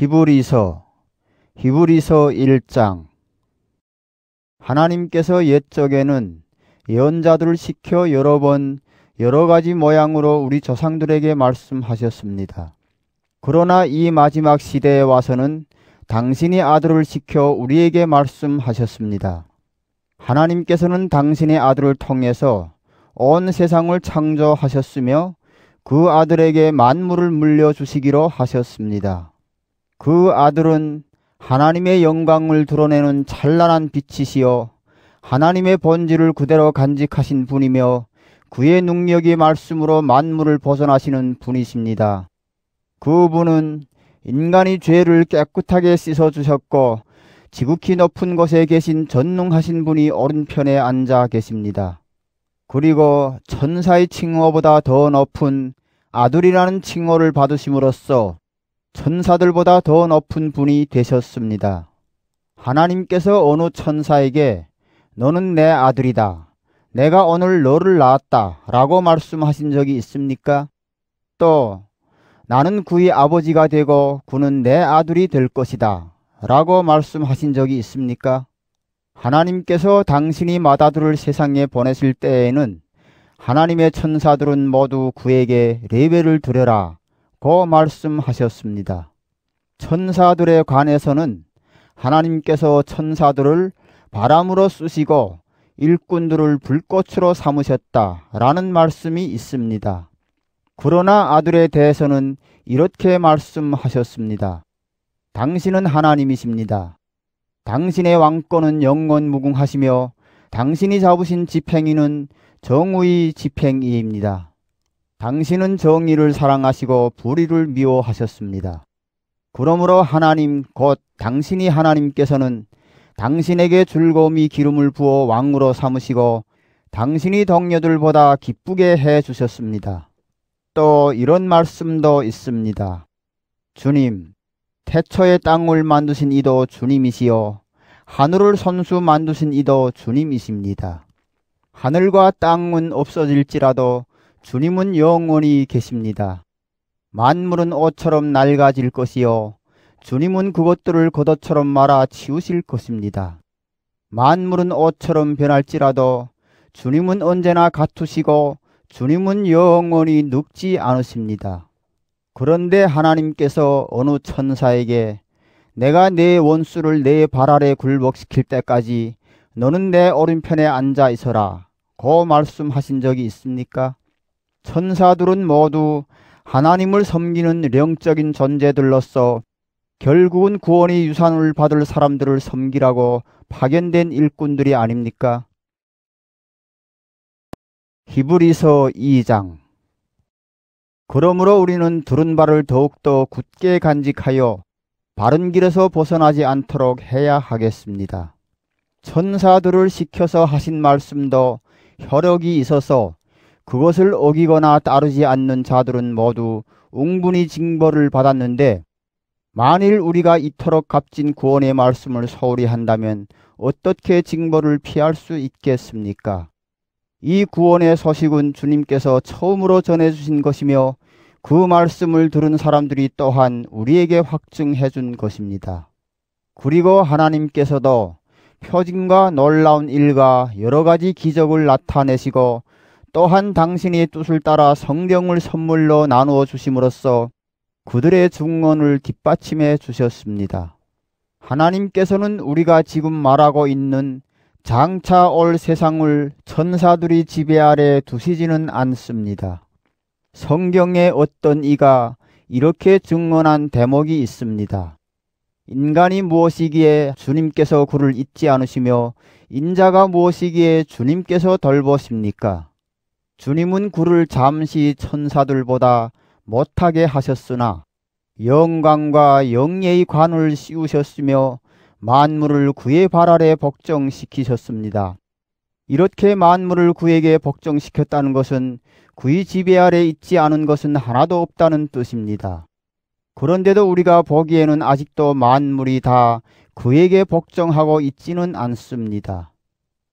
히브리서 히브리서 1장 하나님께서 옛적에는 예언자들을 시켜 여러 번 여러 가지 모양으로 우리 조상들에게 말씀하셨습니다. 그러나 이 마지막 시대에 와서는 당신이 아들을 시켜 우리에게 말씀하셨습니다. 하나님께서는 당신의 아들을 통해서 온 세상을 창조하셨으며 그 아들에게 만물을 물려주시기로 하셨습니다. 그 아들은 하나님의 영광을 드러내는 찬란한 빛이시여 하나님의 본질을 그대로 간직하신 분이며 그의 능력이 말씀으로 만물을 벗어나시는 분이십니다. 그분은 인간이 죄를 깨끗하게 씻어주셨고 지극히 높은 곳에 계신 전능하신 분이 오른편에 앉아 계십니다. 그리고 천사의 칭호보다 더 높은 아들이라는 칭호를 받으심으로써 천사들보다 더 높은 분이 되셨습니다. 하나님께서 어느 천사에게 너는 내 아들이다. 내가 오늘 너를 낳았다. 라고 말씀하신 적이 있습니까? 또 나는 그의 아버지가 되고 그는 내 아들이 될 것이다. 라고 말씀하신 적이 있습니까? 하나님께서 당신이 마다들을 세상에 보내실 때에는 하나님의 천사들은 모두 그에게 레벨을 드려라 고 말씀하셨습니다. 천사들에 관해서는 하나님께서 천사들을 바람으로 쑤시고 일꾼들을 불꽃으로 삼으셨다 라는 말씀이 있습니다. 그러나 아들에 대해서는 이렇게 말씀하셨습니다. 당신은 하나님이십니다. 당신의 왕권은 영원 무궁하시며 당신이 잡으신 집행이는 정의 집행이입니다 당신은 정의를 사랑하시고 불의를 미워하셨습니다. 그러므로 하나님 곧 당신이 하나님께서는 당신에게 즐거움이 기름을 부어 왕으로 삼으시고 당신이 덕녀들보다 기쁘게 해 주셨습니다. 또 이런 말씀도 있습니다. 주님, 태초의 땅을 만드신 이도 주님이시요. 하늘을 선수 만드신 이도 주님이십니다. 하늘과 땅은 없어질지라도 주님은 영원히 계십니다. 만물은 옷처럼 낡아질 것이요. 주님은 그것들을 겉옷처럼 말아 치우실 것입니다. 만물은 옷처럼 변할지라도 주님은 언제나 갖추시고 주님은 영원히 눕지 않으십니다. 그런데 하나님께서 어느 천사에게 내가 내 원수를 내 발 아래 굴복시킬 때까지 너는 내 오른편에 앉아 있어라. 고 말씀하신 적이 있습니까? 천사들은 모두 하나님을 섬기는 영적인 존재들로서 결국은 구원의 유산을 받을 사람들을 섬기라고 파견된 일꾼들이 아닙니까? 히브리서 2장 그러므로 우리는 들은 바를 더욱더 굳게 간직하여 바른 길에서 벗어나지 않도록 해야 하겠습니다. 천사들을 시켜서 하신 말씀도 혈역이 있어서 그것을 어기거나 따르지 않는 자들은 모두 웅분히 징벌을 받았는데 만일 우리가 이토록 값진 구원의 말씀을 소홀히 한다면 어떻게 징벌을 피할 수 있겠습니까? 이 구원의 소식은 주님께서 처음으로 전해주신 것이며 그 말씀을 들은 사람들이 또한 우리에게 확증해 준 것입니다. 그리고 하나님께서도 표징과 놀라운 일과 여러 가지 기적을 나타내시고 또한 당신의 뜻을 따라 성경을 선물로 나누어 주심으로써 그들의 증언을 뒷받침해 주셨습니다. 하나님께서는 우리가 지금 말하고 있는 장차 올 세상을 천사들이 지배 아래 두시지는 않습니다. 성경에 어떤 이가 이렇게 증언한 대목이 있습니다. 인간이 무엇이기에 주님께서 그를 잊지 않으시며 인자가 무엇이기에 주님께서 덜보십니까 주님은 구를 잠시 천사들보다 못하게 하셨으나 영광과 영예의 관을 씌우셨으며 만물을 구의발 아래 복종시키셨습니다. 이렇게 만물을 구에게 복종시켰다는 것은 구의 지배 아래 있지 않은 것은 하나도 없다는 뜻입니다. 그런데도 우리가 보기에는 아직도 만물이 다 그에게 복종하고 있지는 않습니다.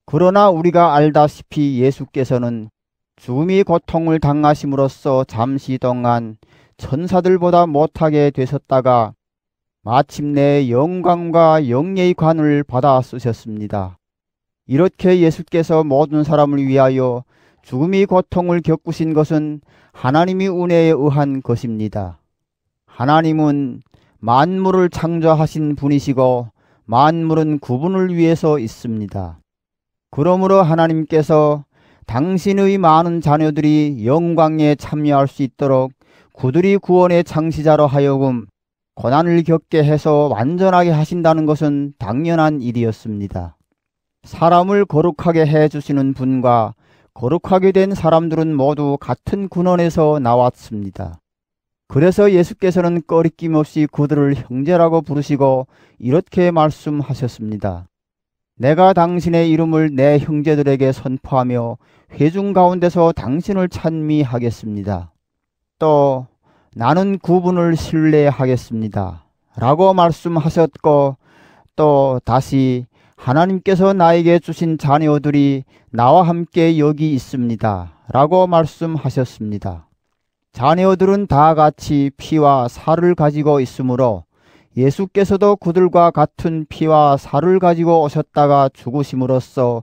그러나 우리가 알다시피 예수께서는 죽음이 고통을 당하심으로써 잠시 동안 천사들보다 못하게 되셨다가 마침내 영광과 영예의 관을 받아 쓰셨습니다. 이렇게 예수께서 모든 사람을 위하여 죽음이 고통을 겪으신 것은 하나님이 은혜에 의한 것입니다. 하나님은 만물을 창조하신 분이시고 만물은 구분을 위해서 있습니다. 그러므로 하나님께서 당신의 많은 자녀들이 영광에 참여할 수 있도록 구들이 구원의 창시자로 하여금 고난을 겪게 해서 완전하게 하신다는 것은 당연한 일이었습니다. 사람을 거룩하게 해주시는 분과 거룩하게 된 사람들은 모두 같은 군원에서 나왔습니다. 그래서 예수께서는 꺼리낌 없이 그들을 형제라고 부르시고 이렇게 말씀하셨습니다. 내가 당신의 이름을 내 형제들에게 선포하며 회중 가운데서 당신을 찬미하겠습니다. 또 나는 구분을 신뢰하겠습니다. 라고 말씀하셨고 또 다시 하나님께서 나에게 주신 자녀들이 나와 함께 여기 있습니다. 라고 말씀하셨습니다. 자녀들은 다 같이 피와 살을 가지고 있으므로 예수께서도 그들과 같은 피와 살을 가지고 오셨다가 죽으심으로써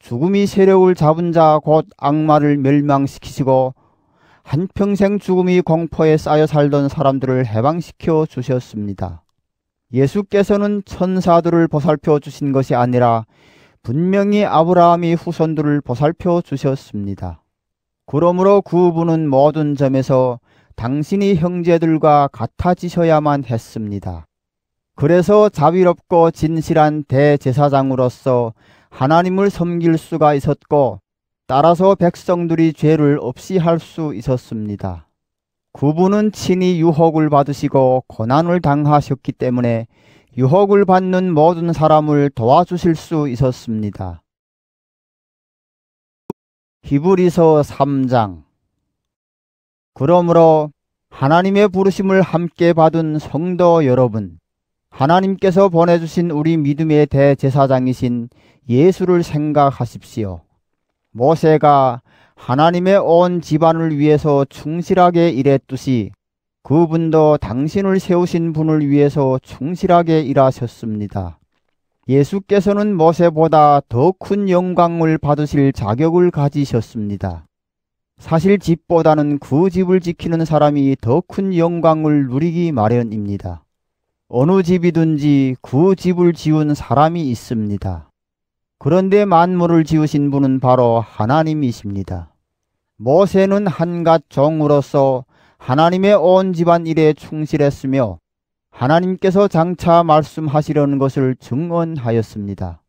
죽음이 세력을 잡은 자 곧 악마를 멸망시키시고 한평생 죽음이 공포에 쌓여 살던 사람들을 해방시켜 주셨습니다. 예수께서는 천사들을 보살펴 주신 것이 아니라 분명히 아브라함이 후손들을 보살펴 주셨습니다. 그러므로 그분은 모든 점에서 당신이 형제들과 같아지셔야만 했습니다. 그래서 자비롭고 진실한 대제사장으로서 하나님을 섬길 수가 있었고 따라서 백성들이 죄를 없이 할 수 있었습니다. 그분은 친히 유혹을 받으시고 고난을 당하셨기 때문에 유혹을 받는 모든 사람을 도와주실 수 있었습니다. 히브리서 3장 그러므로 하나님의 부르심을 함께 받은 성도 여러분 하나님께서 보내주신 우리 믿음의 대제사장이신 예수를 생각하십시오. 모세가 하나님의 온 집안을 위해서 충실하게 일했듯이 그분도 당신을 세우신 분을 위해서 충실하게 일하셨습니다. 예수께서는 모세보다 더 큰 영광을 받으실 자격을 가지셨습니다. 사실 집보다는 그 집을 지키는 사람이 더 큰 영광을 누리기 마련입니다. 어느 집이든지 그 집을 지은 사람이 있습니다. 그런데 만물을 지으신 분은 바로 하나님이십니다. 모세는 한갓 종으로서 하나님의 온 집안 일에 충실했으며 하나님께서 장차 말씀하시려는 것을 증언하였습니다.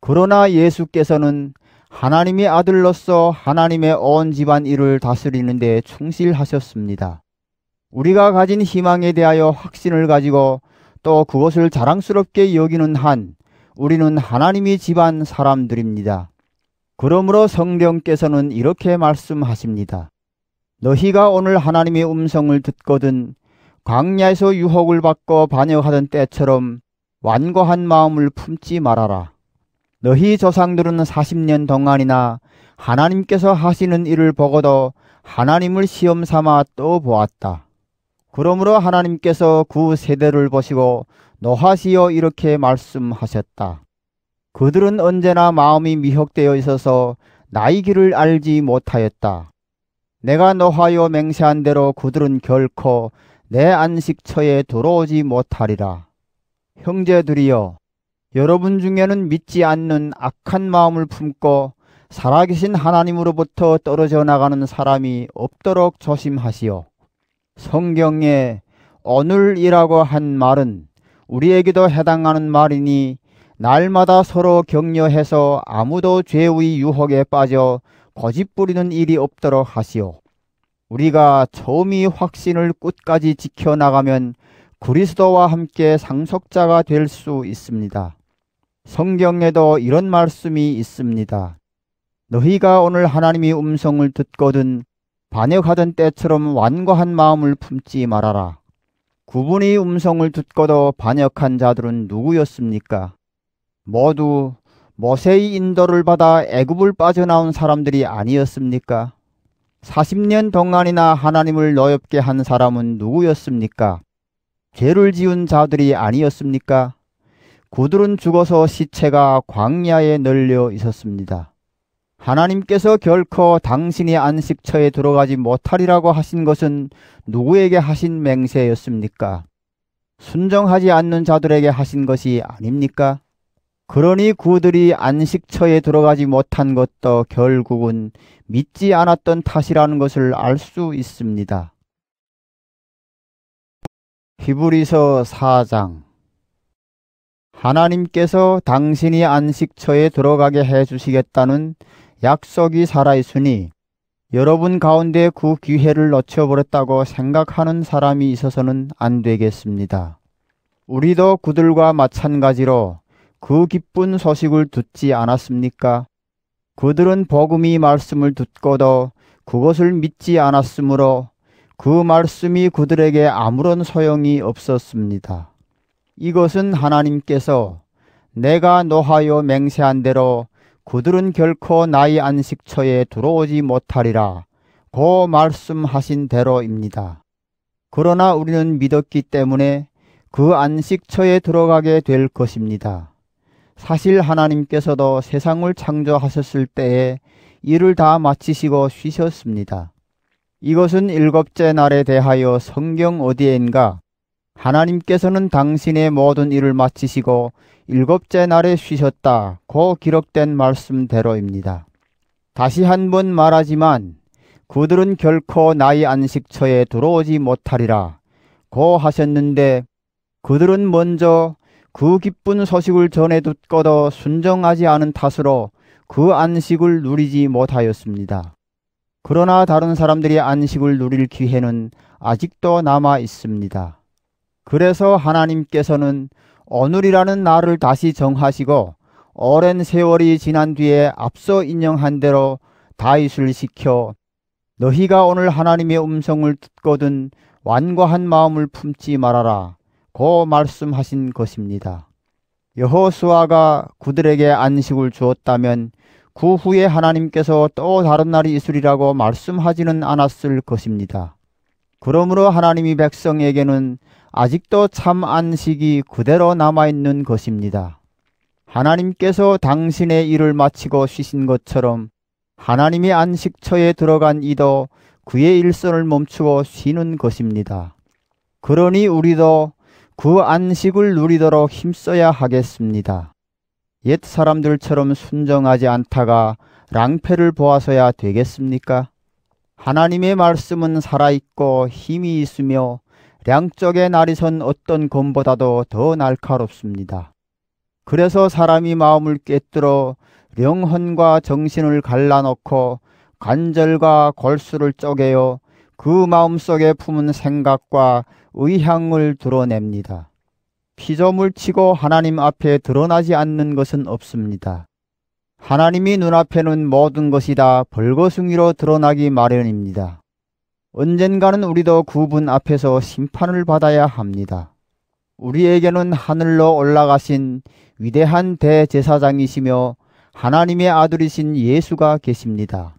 그러나 예수께서는 하나님의 아들로서 하나님의 온 집안 일을 다스리는 데 충실하셨습니다. 우리가 가진 희망에 대하여 확신을 가지고 또 그것을 자랑스럽게 여기는 한 우리는 하나님이 집안 사람들입니다. 그러므로 성령께서는 이렇게 말씀하십니다. 너희가 오늘 하나님의 음성을 듣거든 광야에서 유혹을 받고 반역하던 때처럼 완고한 마음을 품지 말아라. 너희 조상들은 40년 동안이나 하나님께서 하시는 일을 보고도 하나님을 시험 삼아 또 보았다. 그러므로 하나님께서 그 세대를 보시고 노하시어 이렇게 말씀하셨다. 그들은 언제나 마음이 미혹되어 있어서 나의 길을 알지 못하였다. 내가 노하여 맹세한 대로 그들은 결코 내 안식처에 들어오지 못하리라. 형제들이여, 여러분 중에는 믿지 않는 악한 마음을 품고 살아계신 하나님으로부터 떨어져 나가는 사람이 없도록 조심하시오. 성경에 오늘이라고한 말은 우리에게도 해당하는 말이니 날마다 서로 격려해서 아무도 죄의 유혹에 빠져 거짓 부리는 일이 없도록 하시오. 우리가 처음이 확신을 끝까지 지켜나가면 그리스도와 함께 상속자가 될 수 있습니다. 성경에도 이런 말씀이 있습니다. 너희가 오늘 하나님의 음성을 듣거든 반역하던 때처럼 완고한 마음을 품지 말아라. 구분이 음성을 듣고도 반역한 자들은 누구였습니까? 모두 모세의 인도를 받아 애굽을 빠져나온 사람들이 아니었습니까? 40년 동안이나 하나님을 노엽게 한 사람은 누구였습니까? 죄를 지은 자들이 아니었습니까? 구들은 죽어서 시체가 광야에 널려 있었습니다. 하나님께서 결코 당신이 안식처에 들어가지 못하리라고 하신 것은 누구에게 하신 맹세였습니까? 순정하지 않는 자들에게 하신 것이 아닙니까? 그러니 그들이 안식처에 들어가지 못한 것도 결국은 믿지 않았던 탓이라는 것을 알 수 있습니다. 히브리서 4장 하나님께서 당신이 안식처에 들어가게 해주시겠다는 약속이 살아있으니 여러분 가운데 그 기회를 놓쳐버렸다고 생각하는 사람이 있어서는 안 되겠습니다. 우리도 그들과 마찬가지로 그 기쁜 소식을 듣지 않았습니까? 그들은 복음이 말씀을 듣고도 그것을 믿지 않았으므로 그 말씀이 그들에게 아무런 소용이 없었습니다. 이것은 하나님께서 내가 노하여 맹세한 대로 그들은 결코 나의 안식처에 들어오지 못하리라. 고 말씀하신 대로입니다. 그러나 우리는 믿었기 때문에 그 안식처에 들어가게 될 것입니다. 사실 하나님께서도 세상을 창조하셨을 때에 일을 다 마치시고 쉬셨습니다. 이것은 일곱째 날에 대하여 성경 어디엔가 하나님께서는 당신의 모든 일을 마치시고 일곱째 날에 쉬셨다고 기록된 말씀대로입니다. 다시 한 번 말하지만 그들은 결코 나의 안식처에 들어오지 못하리라 고 하셨는데 그들은 먼저 그 기쁜 소식을 전해 듣고도 순정하지 않은 탓으로 그 안식을 누리지 못하였습니다. 그러나 다른 사람들이 안식을 누릴 기회는 아직도 남아 있습니다. 그래서 하나님께서는 어눌이라는 날을 다시 정하시고 오랜 세월이 지난 뒤에 앞서 인용한 대로 다윗을 시켜 너희가 오늘 하나님의 음성을 듣거든 완고한 마음을 품지 말아라 고 말씀하신 것입니다. 여호수아가 그들에게 안식을 주었다면 그 후에 하나님께서 또 다른 날이 있으리라고 말씀하지는 않았을 것입니다. 그러므로 하나님이 백성에게는 아직도 참 안식이 그대로 남아있는 것입니다. 하나님께서 당신의 일을 마치고 쉬신 것처럼 하나님의 안식처에 들어간 이도 그의 일선을 멈추어 쉬는 것입니다. 그러니 우리도 그 안식을 누리도록 힘써야 하겠습니다. 옛 사람들처럼 순정하지 않다가 랑패를 보아서야 되겠습니까? 하나님의 말씀은 살아있고 힘이 있으며 양적의 날이선 어떤 검보다도 더 날카롭습니다. 그래서 사람이 마음을 깨뜨려 영혼과 정신을 갈라놓고 관절과 골수를 쪼개어 그 마음속에 품은 생각과 의향을 드러냅니다. 피조물 치고 하나님 앞에 드러나지 않는 것은 없습니다. 하나님이 눈앞에는 모든 것이 다 벌거숭이로 드러나기 마련입니다. 언젠가는 우리도 구분 앞에서 심판을 받아야 합니다. 우리에게는 하늘로 올라가신 위대한 대제사장이시며 하나님의 아들이신 예수가 계십니다.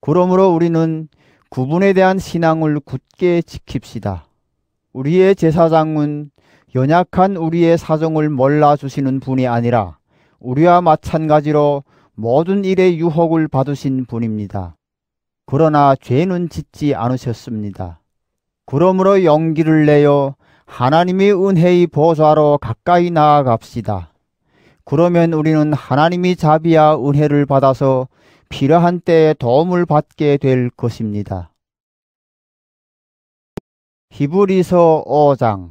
그러므로 우리는 구분에 대한 신앙을 굳게 지킵시다. 우리의 제사장은 연약한 우리의 사정을 몰라주시는 분이 아니라 우리와 마찬가지로 모든 일의 유혹을 받으신 분입니다. 그러나 죄는 짓지 않으셨습니다. 그러므로 용기를 내어 하나님의 은혜의 보좌로 가까이 나아갑시다. 그러면 우리는 하나님이 자비와 은혜를 받아서 필요한 때에 도움을 받게 될 것입니다. 히브리서 5장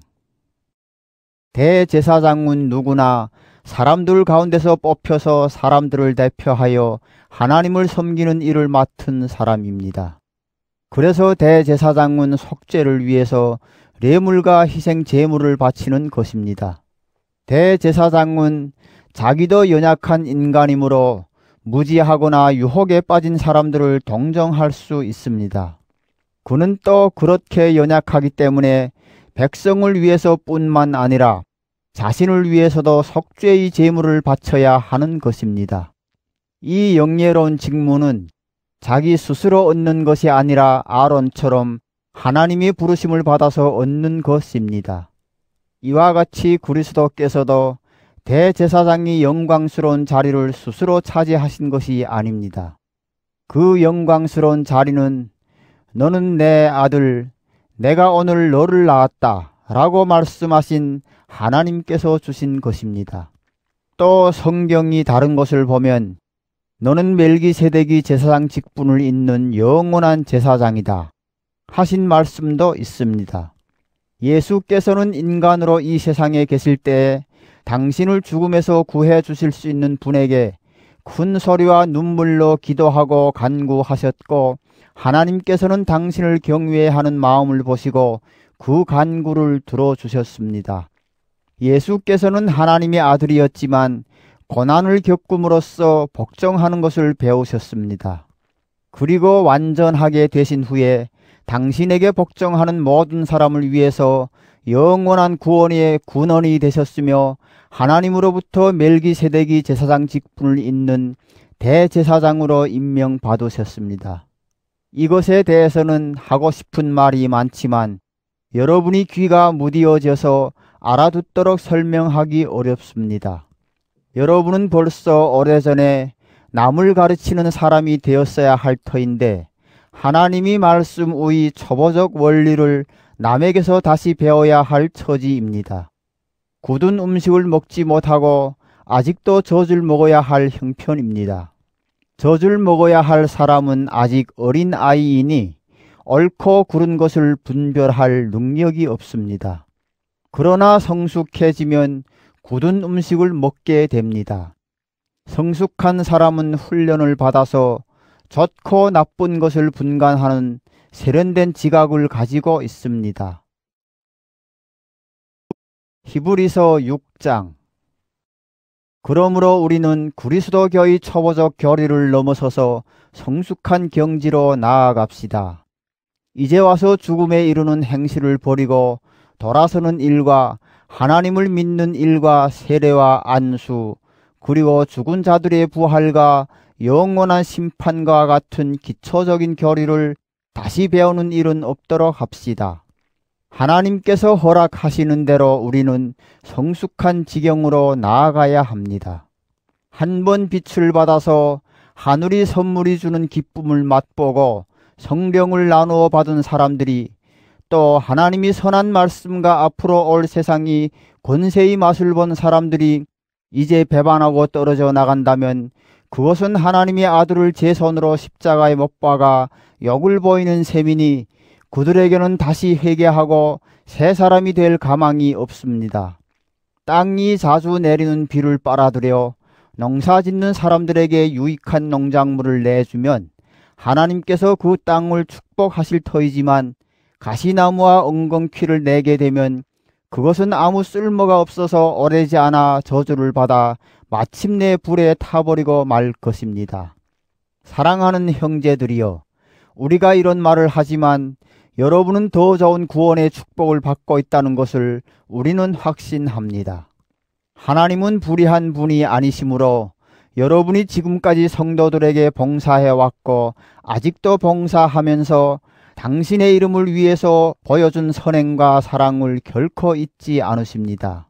대제사장은 누구나 사람들 가운데서 뽑혀서 사람들을 대표하여 하나님을 섬기는 일을 맡은 사람입니다. 그래서 대제사장은 속죄를 위해서 뇌물과 희생 제물을 바치는 것입니다. 대제사장은 자기도 연약한 인간이므로 무지하거나 유혹에 빠진 사람들을 동정할 수 있습니다. 그는 또 그렇게 연약하기 때문에 백성을 위해서뿐만 아니라 자신을 위해서도 속죄의 제물을 바쳐야 하는 것입니다. 이 영예로운 직무는 자기 스스로 얻는 것이 아니라 아론처럼 하나님이 부르심을 받아서 얻는 것입니다. 이와 같이 그리스도께서도 대제사장이 영광스러운 자리를 스스로 차지하신 것이 아닙니다. 그 영광스러운 자리는 너는 내 아들, 내가 오늘 너를 낳았다 라고 말씀하신 하나님께서 주신 것입니다. 또 성경이 다른 것을 보면 너는 멜기세덱이 제사장 직분을 잇는 영원한 제사장이다. 하신 말씀도 있습니다. 예수께서는 인간으로 이 세상에 계실 때 당신을 죽음에서 구해 주실 수 있는 분에게 큰 소리와 눈물로 기도하고 간구하셨고 하나님께서는 당신을 경외하는 마음을 보시고 그 간구를 들어주셨습니다. 예수께서는 하나님의 아들이었지만 고난을 겪음으로써 복종하는 것을 배우셨습니다. 그리고 완전하게 되신 후에 당신에게 복종하는 모든 사람을 위해서 영원한 구원의 군원이 되셨으며 하나님으로부터 멜기세덱이 제사장 직분을 잇는 대제사장으로 임명받으셨습니다. 이것에 대해서는 하고 싶은 말이 많지만 여러분이 귀가 무디어져서 알아듣도록 설명하기 어렵습니다. 여러분은 벌써 오래전에 남을 가르치는 사람이 되었어야 할 터인데 하나님이 말씀 의 초보적 원리를 남에게서 다시 배워야 할 처지입니다. 굳은 음식을 먹지 못하고 아직도 젖을 먹어야 할 형편입니다. 젖을 먹어야 할 사람은 아직 어린 아이이니 옳고 구른 것을 분별할 능력이 없습니다. 그러나 성숙해지면 굳은 음식을 먹게 됩니다. 성숙한 사람은 훈련을 받아서 좋고 나쁜 것을 분간하는 세련된 지각을 가지고 있습니다. 히브리서 6장 그러므로 우리는 그리스도교의 초보적 결의를 넘어서서 성숙한 경지로 나아갑시다. 이제 와서 죽음에 이르는 행실을 버리고 돌아서는 일과 하나님을 믿는 일과 세례와 안수, 그리고 죽은 자들의 부활과 영원한 심판과 같은 기초적인 교리를 다시 배우는 일은 없도록 합시다. 하나님께서 허락하시는 대로 우리는 성숙한 지경으로 나아가야 합니다. 한 번 빛을 받아서 하늘이 선물이 주는 기쁨을 맛보고 성령을 나누어 받은 사람들이 또 하나님이 선한 말씀과 앞으로 올 세상이 권세의 맛을 본 사람들이 이제 배반하고 떨어져 나간다면 그것은 하나님의 아들을 제 손으로 십자가에 못 박아 역을 보이는 셈이니 그들에게는 다시 회개하고 새 사람이 될 가망이 없습니다. 땅이 자주 내리는 비를 빨아들여 농사 짓는 사람들에게 유익한 농작물을 내주면 하나님께서 그 땅을 축복하실 터이지만 가시나무와 엉겅퀴를 내게 되면 그것은 아무 쓸모가 없어서 오래지 않아 저주를 받아 마침내 불에 타버리고 말 것입니다. 사랑하는 형제들이여, 우리가 이런 말을 하지만 여러분은 더 좋은 구원의 축복을 받고 있다는 것을 우리는 확신합니다. 하나님은 불의한 분이 아니시므로 여러분이 지금까지 성도들에게 봉사해 왔고 아직도 봉사하면서 당신의 이름을 위해서 보여준 선행과 사랑을 결코 잊지 않으십니다.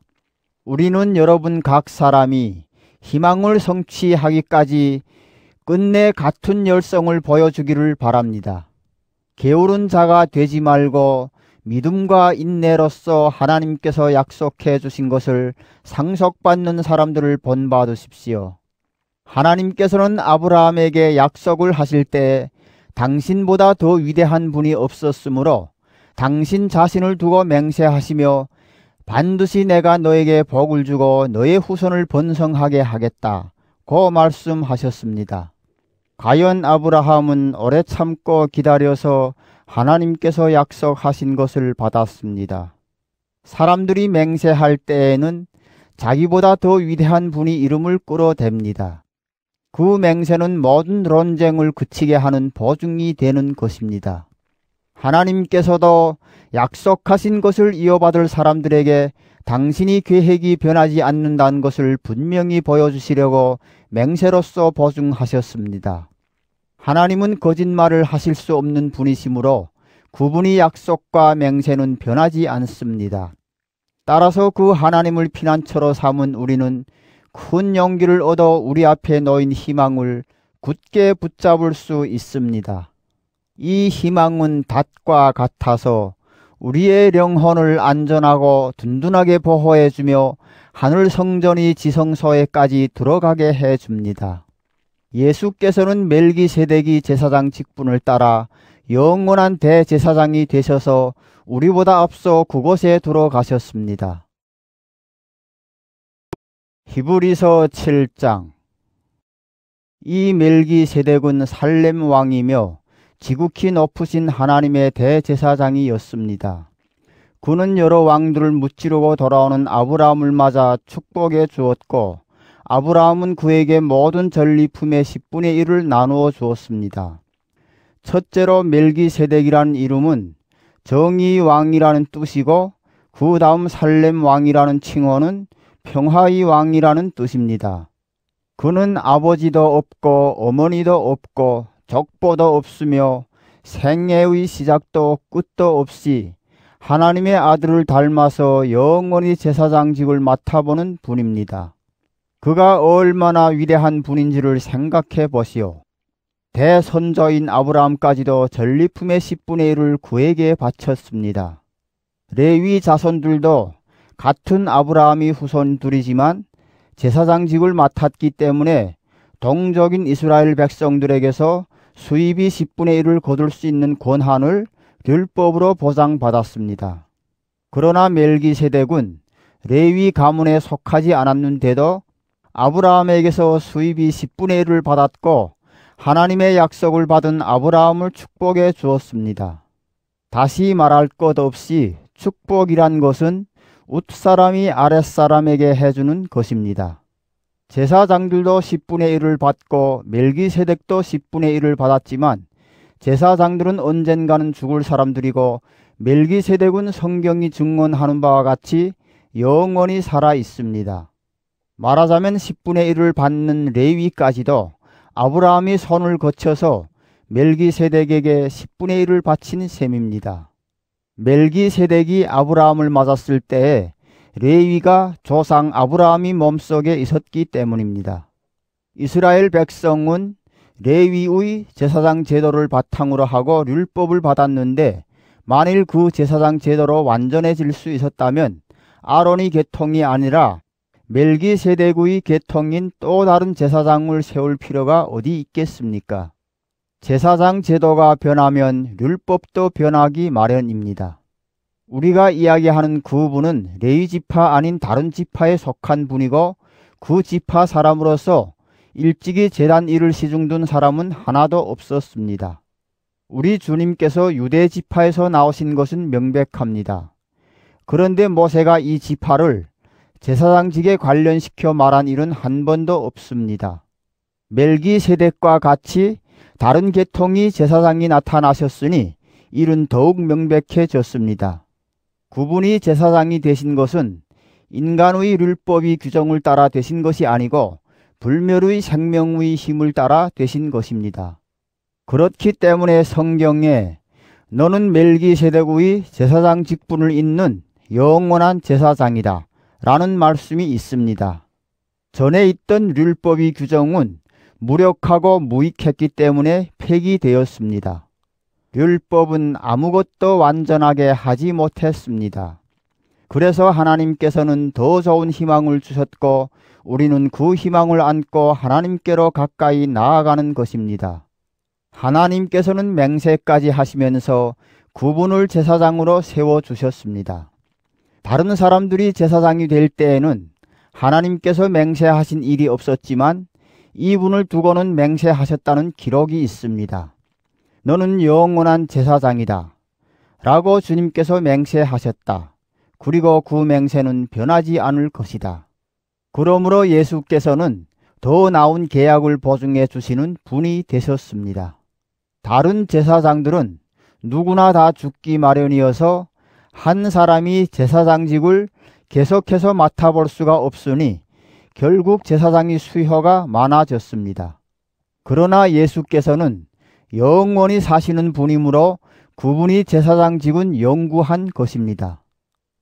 우리는 여러분 각 사람이 희망을 성취하기까지 끝내 같은 열성을 보여주기를 바랍니다. 게으른 자가 되지 말고 믿음과 인내로서 하나님께서 약속해 주신 것을 상속받는 사람들을 본받으십시오. 하나님께서는 아브라함에게 약속을 하실 때 당신보다 더 위대한 분이 없었으므로 당신 자신을 두고 맹세하시며 반드시 내가 너에게 복을 주고 너의 후손을 번성하게 하겠다. 고 말씀하셨습니다. 과연 아브라함은 오래 참고 기다려서 하나님께서 약속하신 것을 받았습니다. 사람들이 맹세할 때에는 자기보다 더 위대한 분이 이름을 끌어댑니다. 그 맹세는 모든 논쟁을 그치게 하는 보증이 되는 것입니다. 하나님께서도 약속하신 것을 이어받을 사람들에게 당신이 계획이 변하지 않는다는 것을 분명히 보여주시려고 맹세로서 보증하셨습니다. 하나님은 거짓말을 하실 수 없는 분이시므로 구분이 약속과 맹세는 변하지 않습니다. 따라서 그 하나님을 피난처로 삼은 우리는 큰 용기를 얻어 우리 앞에 놓인 희망을 굳게 붙잡을 수 있습니다. 이 희망은 닷과 같아서 우리의 영혼을 안전하고 든든하게 보호해주며 하늘 성전이 지성소에까지 들어가게 해줍니다. 예수께서는 멜기세덱이 제사장 직분을 따라 영원한 대제사장이 되셔서 우리보다 앞서 그곳에 들어가셨습니다. 히브리서 7장 이 멜기 세대군 살렘 왕이며 지극히 높으신 하나님의 대제사장이었습니다. 그는 여러 왕들을 무찌르고 돌아오는 아브라함을 맞아 축복해 주었고 아브라함은 그에게 모든 전리품의 10분의 1을 나누어 주었습니다. 첫째로 멜기세덱이라는 이름은 정의 왕이라는 뜻이고 그 다음 살렘 왕이라는 칭호는 평화의 왕이라는 뜻입니다. 그는 아버지도 없고 어머니도 없고 적보도 없으며 생애의 시작도 끝도 없이 하나님의 아들을 닮아서 영원히 제사장직을 맡아보는 분입니다. 그가 얼마나 위대한 분인지를 생각해 보시오. 대선조인 아브라함까지도 전리품의 10분의 1을 그에게 바쳤습니다. 레위 자손들도 같은 아브라함이 후손 둘이지만 제사장직을 맡았기 때문에 동적인 이스라엘 백성들에게서 수입이 10분의 1을 거둘 수 있는 권한을 율법으로 보장받았습니다. 그러나 멜기세덱은 레위 가문에 속하지 않았는데도 아브라함에게서 수입이 10분의 1을 받았고 하나님의 약속을 받은 아브라함을 축복해 주었습니다. 다시 말할 것 없이 축복이란 것은 웃사람이 아랫사람에게 해주는 것입니다. 제사장들도 10분의 1을 받고 멜기세덱도 10분의 1을 받았지만 제사장들은 언젠가는 죽을 사람들이고 멜기세덱은 성경이 증언하는 바와 같이 영원히 살아 있습니다. 말하자면 10분의 1을 받는 레위까지도 아브라함이 선을 거쳐서 멜기세덱에게 10분의 1을 바친 셈입니다. 멜기세덱이 아브라함을 맞았을 때에 레위가 조상 아브라함이 몸속에 있었기 때문입니다. 이스라엘 백성은 레위의 제사장 제도를 바탕으로 하고 율법을 받았는데 만일 그 제사장 제도로 완전해질 수 있었다면 아론의 계통이 아니라 멜기세대구의 계통인 또 다른 제사장을 세울 필요가 어디 있겠습니까? 제사장 제도가 변하면 율법도 변하기 마련입니다. 우리가 이야기하는 그 분은 레위 지파 아닌 다른 지파에 속한 분이고 그 지파 사람으로서 일찍이 재단 일을 시중둔 사람은 하나도 없었습니다. 우리 주님께서 유대 지파에서 나오신 것은 명백합니다. 그런데 모세가 이 지파를 제사장직에 관련시켜 말한 일은 한 번도 없습니다. 멜기 세덱과 같이 다른 계통이 제사장이 나타나셨으니 일은 더욱 명백해졌습니다. 구분이 제사장이 되신 것은 인간의 율법이 규정을 따라 되신 것이 아니고 불멸의 생명의 힘을 따라 되신 것입니다. 그렇기 때문에 성경에 너는 멜기세덱의 제사장 직분을 잇는 영원한 제사장이다 라는 말씀이 있습니다. 전에 있던 율법이 규정은 무력하고 무익했기 때문에 폐기되었습니다. 율법은 아무것도 완전하게 하지 못했습니다. 그래서 하나님께서는 더 좋은 희망을 주셨고 우리는 그 희망을 안고 하나님께로 가까이 나아가는 것입니다. 하나님께서는 맹세까지 하시면서 구분을 제사장으로 세워주셨습니다. 다른 사람들이 제사장이 될 때에는 하나님께서 맹세하신 일이 없었지만 이분을 두고는 맹세하셨다는 기록이 있습니다. 너는 영원한 제사장이다. 라고 주님께서 맹세하셨다. 그리고 그 맹세는 변하지 않을 것이다. 그러므로 예수께서는 더 나은 계약을 보증해 주시는 분이 되셨습니다. 다른 제사장들은 누구나 다 죽기 마련이어서 한 사람이 제사장직을 계속해서 맡아볼 수가 없으니 결국 제사장이 수효가 많아졌습니다. 그러나 예수께서는 영원히 사시는 분이므로 구분이 제사장직은 영구한 것입니다.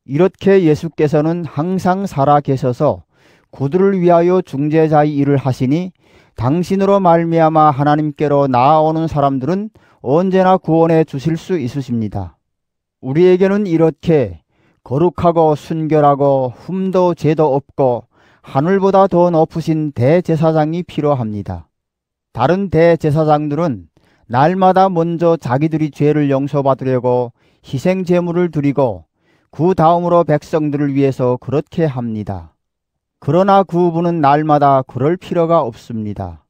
이렇게 예수께서는 항상 살아 계셔서 구두를 위하여 중재자의 일을 하시니 당신으로 말미암아 하나님께로 나아오는 사람들은 언제나 구원해 주실 수 있으십니다. 우리에게는 이렇게 거룩하고 순결하고 흠도 죄도 없고 하늘보다 더 높으신 대제사장이 필요합니다. 다른 대제사장들은 날마다 먼저 자기들이 죄를 용서받으려고 희생 제물을 드리고 그 다음으로 백성들을 위해서 그렇게 합니다. 그러나 그분은 날마다 그럴 필요가 없습니다.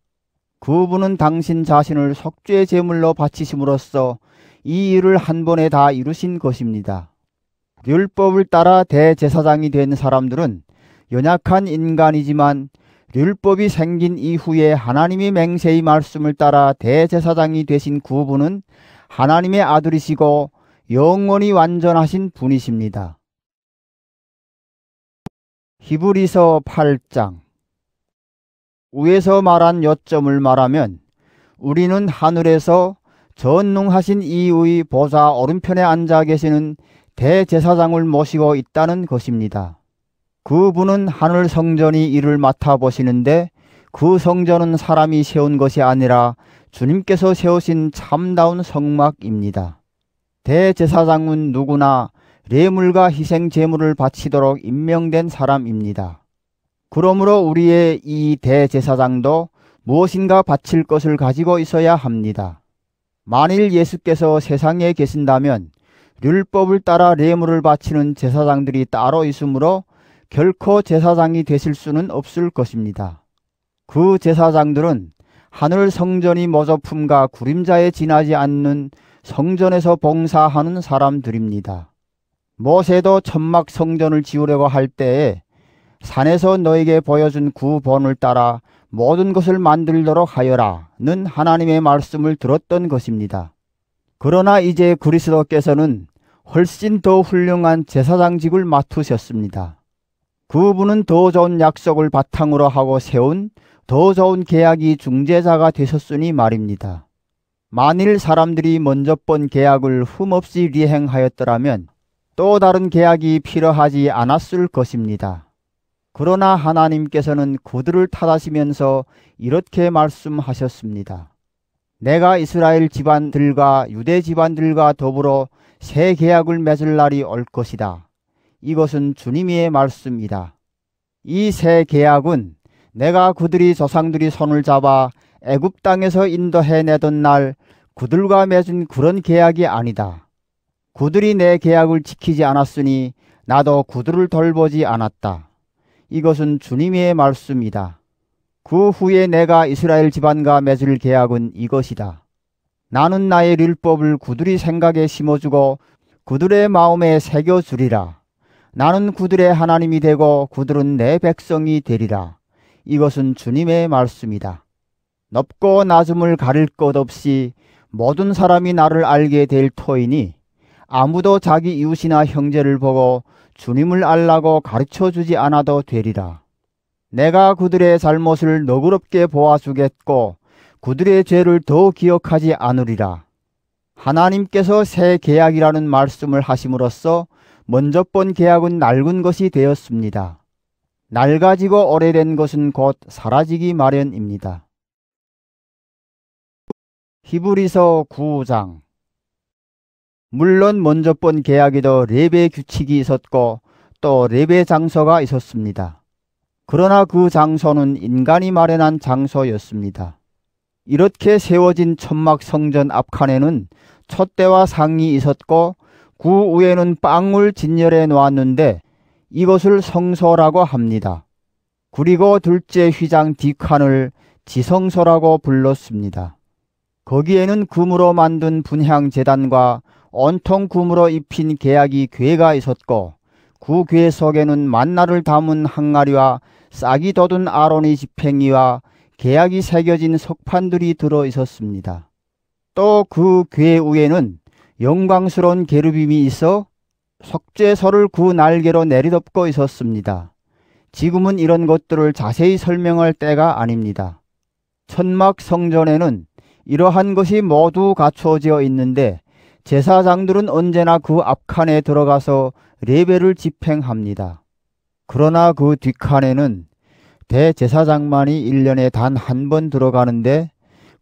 그분은 당신 자신을 속죄 제물로 바치심으로써 이 일을 한 번에 다 이루신 것입니다. 율법을 따라 대제사장이 된 사람들은 연약한 인간이지만 율법이 생긴 이후에 하나님이 맹세의 말씀을 따라 대제사장이 되신 구분은 하나님의 아들이시고 영원히 완전하신 분이십니다. 히브리서 8장 위에서 말한 요점을 말하면 우리는 하늘에서 전능하신 이의 보좌 오른편에 앉아 계시는 대제사장을 모시고 있다는 것입니다. 그분은 하늘 성전이 이를 맡아보시는데 그 성전은 사람이 세운 것이 아니라 주님께서 세우신 참다운 성막입니다. 대제사장은 누구나 뇌물과 희생 제물을 바치도록 임명된 사람입니다. 그러므로 우리의 이 대제사장도 무엇인가 바칠 것을 가지고 있어야 합니다. 만일 예수께서 세상에 계신다면 율법을 따라 뇌물을 바치는 제사장들이 따로 있으므로 결코 제사장이 되실 수는 없을 것입니다. 그 제사장들은 하늘 성전이 모조품과 구림자에 지나지 않는 성전에서 봉사하는 사람들입니다. 모세도 천막 성전을 지으려고 할 때에 산에서 너에게 보여준 구본을 따라 모든 것을 만들도록 하여라는 하나님의 말씀을 들었던 것입니다. 그러나 이제 그리스도께서는 훨씬 더 훌륭한 제사장직을 맡으셨습니다. 그분은 더 좋은 약속을 바탕으로 하고 세운 더 좋은 계약이 중재자가 되셨으니 말입니다. 만일 사람들이 먼저 본 계약을 흠없이 리행하였더라면 또 다른 계약이 필요하지 않았을 것입니다. 그러나 하나님께서는 그들을 타다시면서 이렇게 말씀하셨습니다. 내가 이스라엘 집안들과 유대 집안들과 더불어 새 계약을 맺을 날이 올 것이다. 이것은 주님의 말씀이다. 이 새 계약은 내가 그들이 조상들이 손을 잡아 애굽 땅에서 인도해 내던 날 그들과 맺은 그런 계약이 아니다. 그들이 내 계약을 지키지 않았으니 나도 그들을 돌보지 않았다. 이것은 주님의 말씀이다. 그 후에 내가 이스라엘 집안과 맺을 계약은 이것이다. 나는 나의 율법을 그들이 생각에 심어주고 그들의 마음에 새겨주리라. 나는 그들의 하나님이 되고 그들은 내 백성이 되리라. 이것은 주님의 말씀이다. 높고 낮음을 가릴 것 없이 모든 사람이 나를 알게 될 터이니 아무도 자기 이웃이나 형제를 보고 주님을 알라고 가르쳐 주지 않아도 되리라. 내가 그들의 잘못을 너그럽게 보아주겠고 그들의 죄를 더 기억하지 않으리라. 하나님께서 새 계약이라는 말씀을 하심으로써 먼저 본 계약은 낡은 것이 되었습니다. 낡아지고 오래된 것은 곧 사라지기 마련입니다. 히브리서 9장 물론 먼저 본 계약에도 레베 규칙이 있었고 또레베 장소가 있었습니다. 그러나 그 장소는 인간이 마련한 장소였습니다. 이렇게 세워진 천막 성전 앞칸에는 첫대와 상이 있었고 구 위에는 빵을 진열해 놓았는데 이것을 성서라고 합니다. 그리고 둘째 휘장 뒷칸을 지성서라고 불렀습니다. 거기에는 금으로 만든 분향재단과 온통 금으로 입힌 계약이 괴가 있었고 구괴속에는 만나를 담은 항아리와 싹이 돋은 아론의 집행이와 계약이 새겨진 석판들이 들어 있었습니다. 또 그괴 위에는 영광스러운 게르빔이 있어 속죄서를 구 날개로 내리덮고 있었습니다. 지금은 이런 것들을 자세히 설명할 때가 아닙니다. 천막 성전에는 이러한 것이 모두 갖추어져 있는데 제사장들은 언제나 그 앞칸에 들어가서 레벨을 집행합니다. 그러나 그 뒷칸에는 대제사장만이 1년에 단 한 번 들어가는데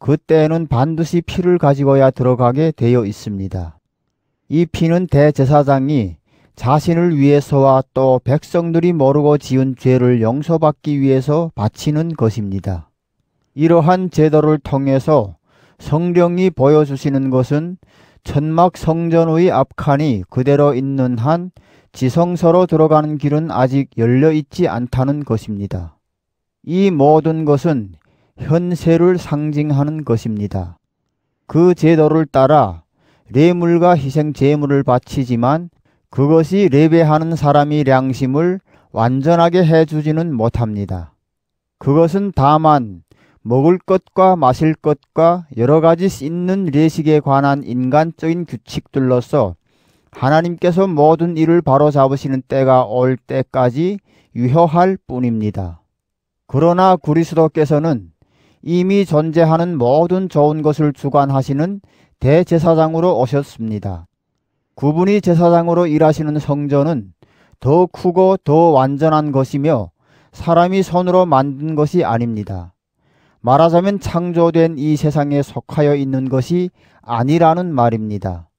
그때는 반드시 피를 가지고야 들어가게 되어 있습니다. 이 피는 대제사장이 자신을 위해서와 또 백성들이 모르고 지은 죄를 용서받기 위해서 바치는 것입니다. 이러한 제도를 통해서 성령이 보여주시는 것은 천막 성전의 앞칸이 그대로 있는 한 지성서로 들어가는 길은 아직 열려 있지 않다는 것입니다. 이 모든 것은 현세를 상징하는 것입니다. 그 제도를 따라 뇌물과 희생 제물을 바치지만 그것이 레배하는 사람이 양심을 완전하게 해주지는 못합니다. 그것은 다만 먹을 것과 마실 것과 여러 가지 씻는 레식에 관한 인간적인 규칙들로서 하나님께서 모든 일을 바로잡으시는 때가 올 때까지 유효할 뿐입니다. 그러나 그리스도께서는 이미 존재하는 모든 좋은 것을 주관하시는 대제사장으로 오셨습니다. 구분이 제사장으로 일하시는 성전은 더 크고 더 완전한 것이며 사람이 손으로 만든 것이 아닙니다. 말하자면 창조된 이 세상에 속하여 있는 것이 아니라는 말입니다.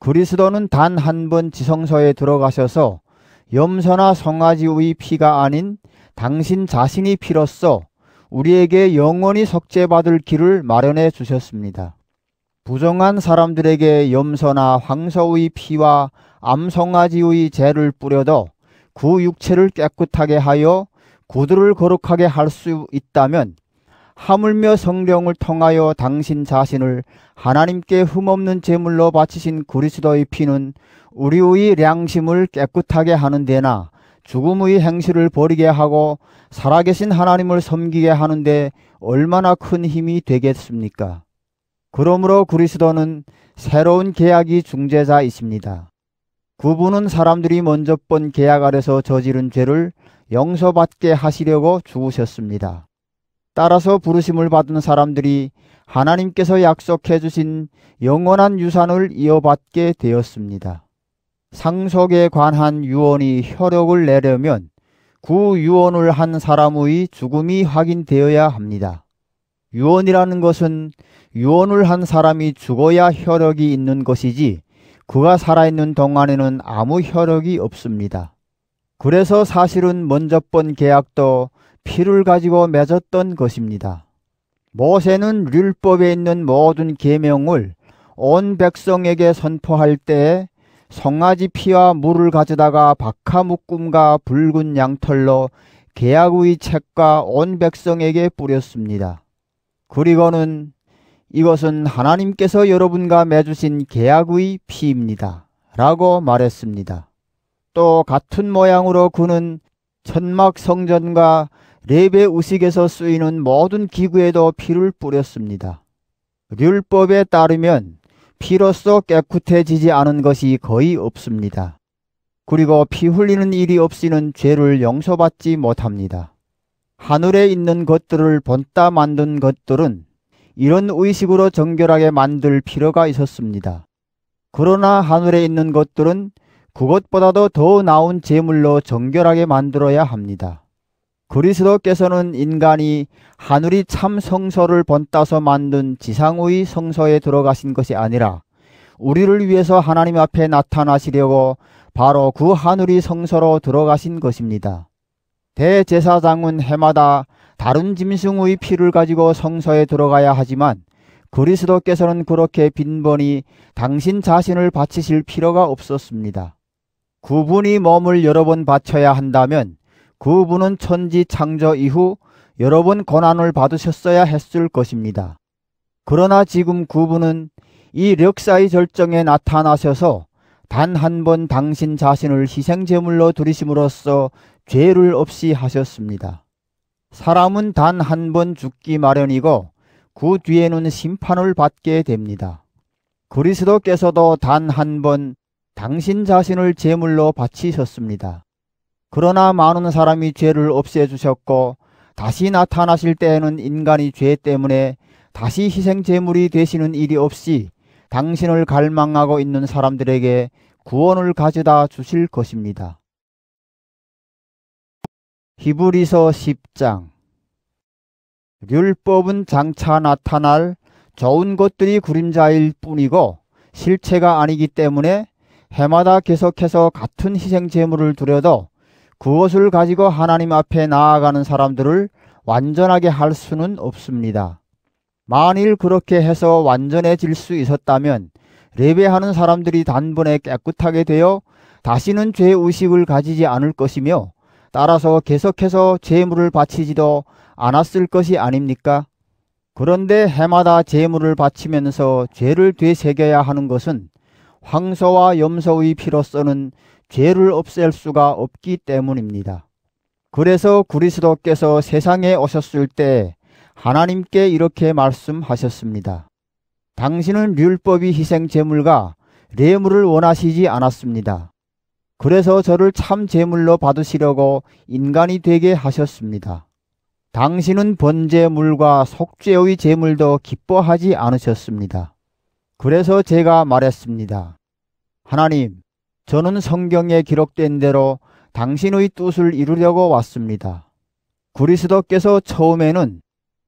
그리스도는 단 한 번 지성소에 들어가셔서 염소나 송아지의 피가 아닌 당신 자신이 피로써 우리에게 영원히 석재받을 길을 마련해 주셨습니다. 부정한 사람들에게 염소나 황소의 피와 암송아지의 재를 뿌려도 그 육체를 깨끗하게 하여 구두를 거룩하게 할 수 있다면 하물며 성령을 통하여 당신 자신을 하나님께 흠없는 제물로 바치신 그리스도의 피는 우리의 양심을 깨끗하게 하는 데나 죽음의 행실을 버리게 하고 살아계신 하나님을 섬기게 하는데 얼마나 큰 힘이 되겠습니까? 그러므로 그리스도는 새로운 계약이 중재자이십니다. 그분은 사람들이 먼저 번 계약 아래서 저지른 죄를 용서받게 하시려고 죽으셨습니다. 따라서 부르심을 받은 사람들이 하나님께서 약속해 주신 영원한 유산을 이어받게 되었습니다. 상속에 관한 유언이 효력을 내려면 구 유언을 한 사람의 죽음이 확인되어야 합니다. 유언이라는 것은 유언을 한 사람이 죽어야 효력이 있는 것이지 그가 살아있는 동안에는 아무 효력이 없습니다. 그래서 사실은 먼저 번 계약도 피를 가지고 맺었던 것입니다. 모세는 율법에 있는 모든 계명을 온 백성에게 선포할 때에 성아지 피와 물을 가져다가 박하 묶음과 붉은 양털로 계약의 책과 온 백성에게 뿌렸습니다. 그리고는 이것은 하나님께서 여러분과 맺으신 계약의 피입니다. 라고 말했습니다. 또 같은 모양으로 그는 천막 성전과 레배 우식에서 쓰이는 모든 기구에도 피를 뿌렸습니다. 율법에 따르면 피로써 깨끗해지지 않은 것이 거의 없습니다. 그리고 피 흘리는 일이 없이는 죄를 용서받지 못합니다. 하늘에 있는 것들을 본따 만든 것들은 이런 의식으로 정결하게 만들 필요가 있었습니다. 그러나 하늘에 있는 것들은 그것보다도 더 나은 재물로 정결하게 만들어야 합니다. 그리스도께서는 인간이 하늘이 참 성서를 본따서 만든 지상의 성서에 들어가신 것이 아니라 우리를 위해서 하나님 앞에 나타나시려고 바로 그 하늘이 성서로 들어가신 것입니다. 대제사장은 해마다 다른 짐승의 피를 가지고 성서에 들어가야 하지만 그리스도께서는 그렇게 빈번히 당신 자신을 바치실 필요가 없었습니다. 구분이 몸을 여러 번 바쳐야 한다면 그분은 천지 창조 이후 여러 번 고난을 받으셨어야 했을 것입니다. 그러나 지금 그분은 이 역사의 절정에 나타나셔서 단 한 번 당신 자신을 희생제물로 드리심으로써 죄를 없이 하셨습니다. 사람은 단 한 번 죽기 마련이고 그 뒤에는 심판을 받게 됩니다. 그리스도께서도 단 한 번 당신 자신을 제물로 바치셨습니다. 그러나 많은 사람이 죄를 없애주셨고 다시 나타나실 때에는 인간이 죄 때문에 다시 희생제물이 되시는 일이 없이 당신을 갈망하고 있는 사람들에게 구원을 가져다 주실 것입니다. 히브리서 10장 율법은 장차 나타날 좋은 것들이 그림자일 뿐이고 실체가 아니기 때문에 해마다 계속해서 같은 희생제물을 두려도 그것을 가지고 하나님 앞에 나아가는 사람들을 완전하게 할 수는 없습니다. 만일 그렇게 해서 완전해질 수 있었다면 레배하는 사람들이 단번에 깨끗하게 되어 다시는 죄 의식을 가지지 않을 것이며 따라서 계속해서 재물을 바치지도 않았을 것이 아닙니까? 그런데 해마다 재물을 바치면서 죄를 되새겨야 하는 것은 황소와 염소의 피로써는 죄를 없앨 수가 없기 때문입니다. 그래서 그리스도께서 세상에 오셨을 때 하나님께 이렇게 말씀하셨습니다. 당신은 율법이 희생 제물과 뇌물을 원하시지 않았습니다. 그래서 저를 참 제물로 받으시려고 인간이 되게 하셨습니다. 당신은 번제물과 속죄의 제물도 기뻐하지 않으셨습니다. 그래서 제가 말했습니다. 하나님, 저는 성경에 기록된 대로 당신의 뜻을 이루려고 왔습니다. 그리스도께서 처음에는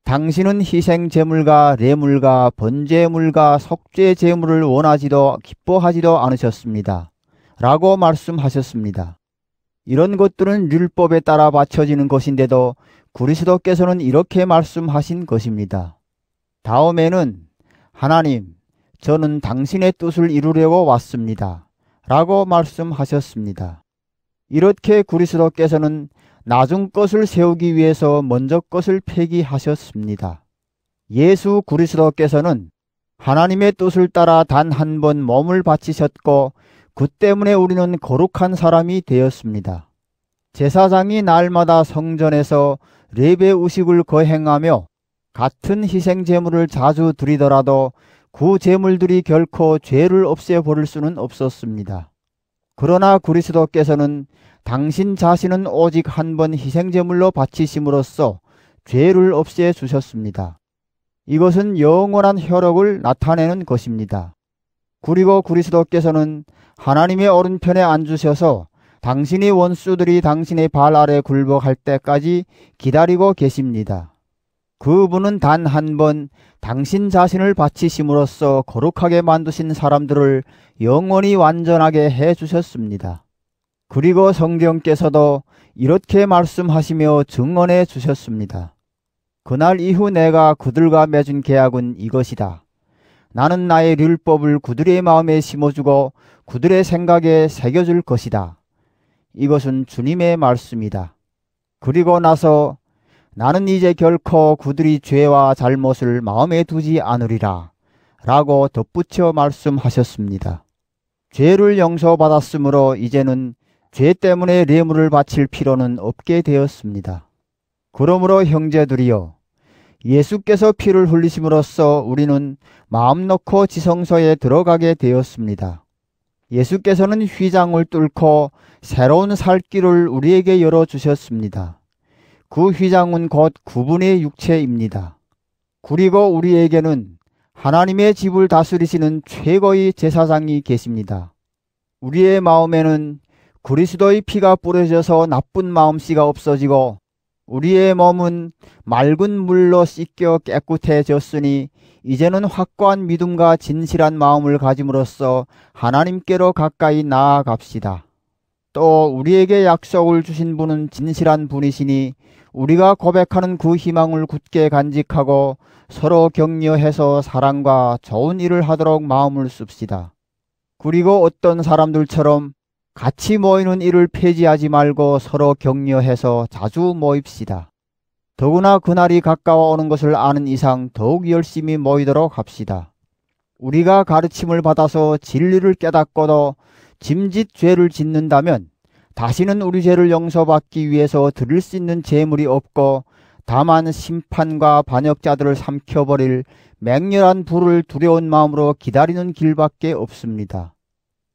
당신은 희생 제물과 뇌물과 번제물과 속죄 제물을 원하지도 기뻐하지도 않으셨습니다. 라고 말씀하셨습니다. 이런 것들은 율법에 따라 바쳐지는 것인데도 그리스도께서는 이렇게 말씀하신 것입니다. 다음에는 하나님, 저는 당신의 뜻을 이루려고 왔습니다. 라고 말씀하셨습니다. 이렇게 그리스도께서는 나중 것을 세우기 위해서 먼저 것을 폐기하셨습니다. 예수 그리스도께서는 하나님의 뜻을 따라 단 한 번 몸을 바치셨고 그 때문에 우리는 거룩한 사람이 되었습니다. 제사장이 날마다 성전에서 레베 의식을 거행하며 같은 희생 제물을 자주 드리더라도 구제물들이 결코 죄를 없애버릴 수는 없었습니다. 그러나 그리스도께서는 당신 자신은 오직 한 번 희생제물로 바치심으로써 죄를 없애 주셨습니다. 이것은 영원한 혈액을 나타내는 것입니다. 그리고 그리스도께서는 하나님의 오른편에 앉으셔서 당신의 원수들이 당신의 발 아래 굴복할 때까지 기다리고 계십니다. 그분은 단 한 번 당신 자신을 바치심으로써 거룩하게 만드신 사람들을 영원히 완전하게 해 주셨습니다. 그리고 성경께서도 이렇게 말씀하시며 증언해 주셨습니다. 그날 이후 내가 그들과 맺은 계약은 이것이다. 나는 나의 율법을 그들의 마음에 심어주고 그들의 생각에 새겨줄 것이다. 이것은 주님의 말씀이다. 그리고 나서 나는 이제 결코 그들이 죄와 잘못을 마음에 두지 않으리라 라고 덧붙여 말씀하셨습니다. 죄를 용서받았으므로 이제는 죄 때문에 뇌물을 바칠 필요는 없게 되었습니다. 그러므로 형제들이여 예수께서 피를 흘리심으로써 우리는 마음 놓고 지성서에 들어가게 되었습니다. 예수께서는 휘장을 뚫고 새로운 살길을 우리에게 열어주셨습니다. 그 휘장은 곧 구분의 육체입니다. 그리고 우리에게는 하나님의 집을 다스리시는 최고의 제사장이 계십니다. 우리의 마음에는 그리스도의 피가 뿌려져서 나쁜 마음씨가 없어지고 우리의 몸은 맑은 물로 씻겨 깨끗해졌으니 이제는 확고한 믿음과 진실한 마음을 가짐으로써 하나님께로 가까이 나아갑시다. 또 우리에게 약속을 주신 분은 진실한 분이시니 우리가 고백하는 그 희망을 굳게 간직하고 서로 격려해서 사랑과 좋은 일을 하도록 마음을 씁시다. 그리고 어떤 사람들처럼 같이 모이는 일을 폐지하지 말고 서로 격려해서 자주 모입시다. 더구나 그날이 가까워오는 것을 아는 이상 더욱 열심히 모이도록 합시다. 우리가 가르침을 받아서 진리를 깨닫고도 짐짓 죄를 짓는다면 다시는 우리 죄를 용서받기 위해서 드릴 수 있는 재물이 없고 다만 심판과 반역자들을 삼켜버릴 맹렬한 불을 두려운 마음으로 기다리는 길밖에 없습니다.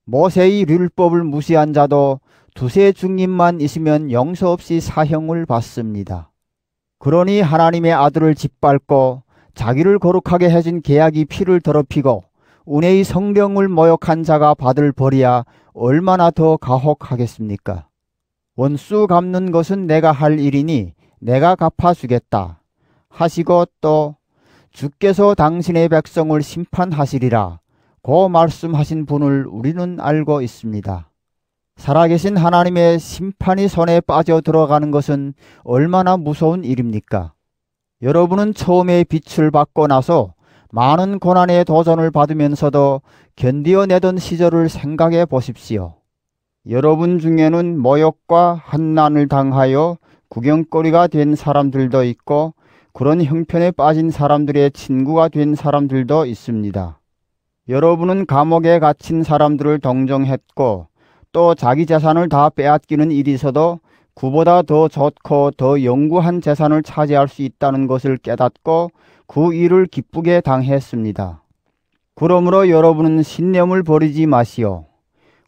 모세의 율법을 무시한 자도 두세 중립만 있으면 용서 없이 사형을 받습니다. 그러니 하나님의 아들을 짓밟고 자기를 거룩하게 해준 계약이 피를 더럽히고 운의 성령을 모욕한 자가 받을 벌이야 얼마나 더 가혹하겠습니까? 원수 갚는 것은 내가 할 일이니 내가 갚아주겠다. 하시고 또 주께서 당신의 백성을 심판하시리라. 고 말씀하신 분을 우리는 알고 있습니다. 살아계신 하나님의 심판이 손에 빠져 들어가는 것은 얼마나 무서운 일입니까? 여러분은 처음에 빛을 받고 나서 많은 고난의 도전을 받으면서도 견디어내던 시절을 생각해 보십시오. 여러분 중에는 모욕과 한난을 당하여 구경거리가 된 사람들도 있고 그런 형편에 빠진 사람들의 친구가 된 사람들도 있습니다. 여러분은 감옥에 갇힌 사람들을 동정했고 또 자기 재산을 다 빼앗기는 일이 있어도 그보다 더 좋고 더 영구한 재산을 차지할 수 있다는 것을 깨닫고 그 일을 기쁘게 당했습니다. 그러므로 여러분은 신념을 버리지 마시오.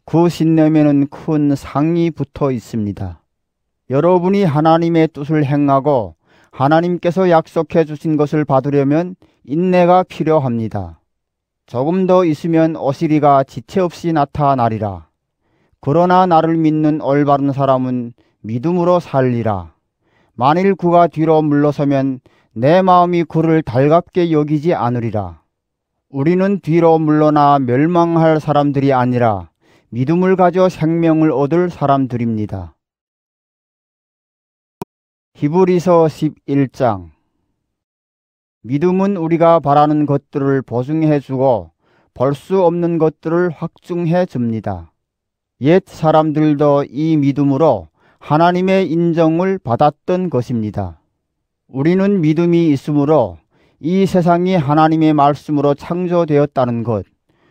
그 신념에는 큰 상이 붙어 있습니다. 여러분이 하나님의 뜻을 행하고 하나님께서 약속해 주신 것을 받으려면 인내가 필요합니다. 조금 더 있으면 어시리가 지체 없이 나타나리라. 그러나 나를 믿는 올바른 사람은 믿음으로 살리라. 만일 그가 뒤로 물러서면 내 마음이 그를 달갑게 여기지 않으리라. 우리는 뒤로 물러나 멸망할 사람들이 아니라 믿음을 가져 생명을 얻을 사람들입니다. 히브리서 11장 믿음은 우리가 바라는 것들을 보증해 주고 볼 수 없는 것들을 확증해 줍니다. 옛 사람들도 이 믿음으로 하나님의 인정을 받았던 것입니다. 우리는 믿음이 있으므로 이 세상이 하나님의 말씀으로 창조되었다는 것,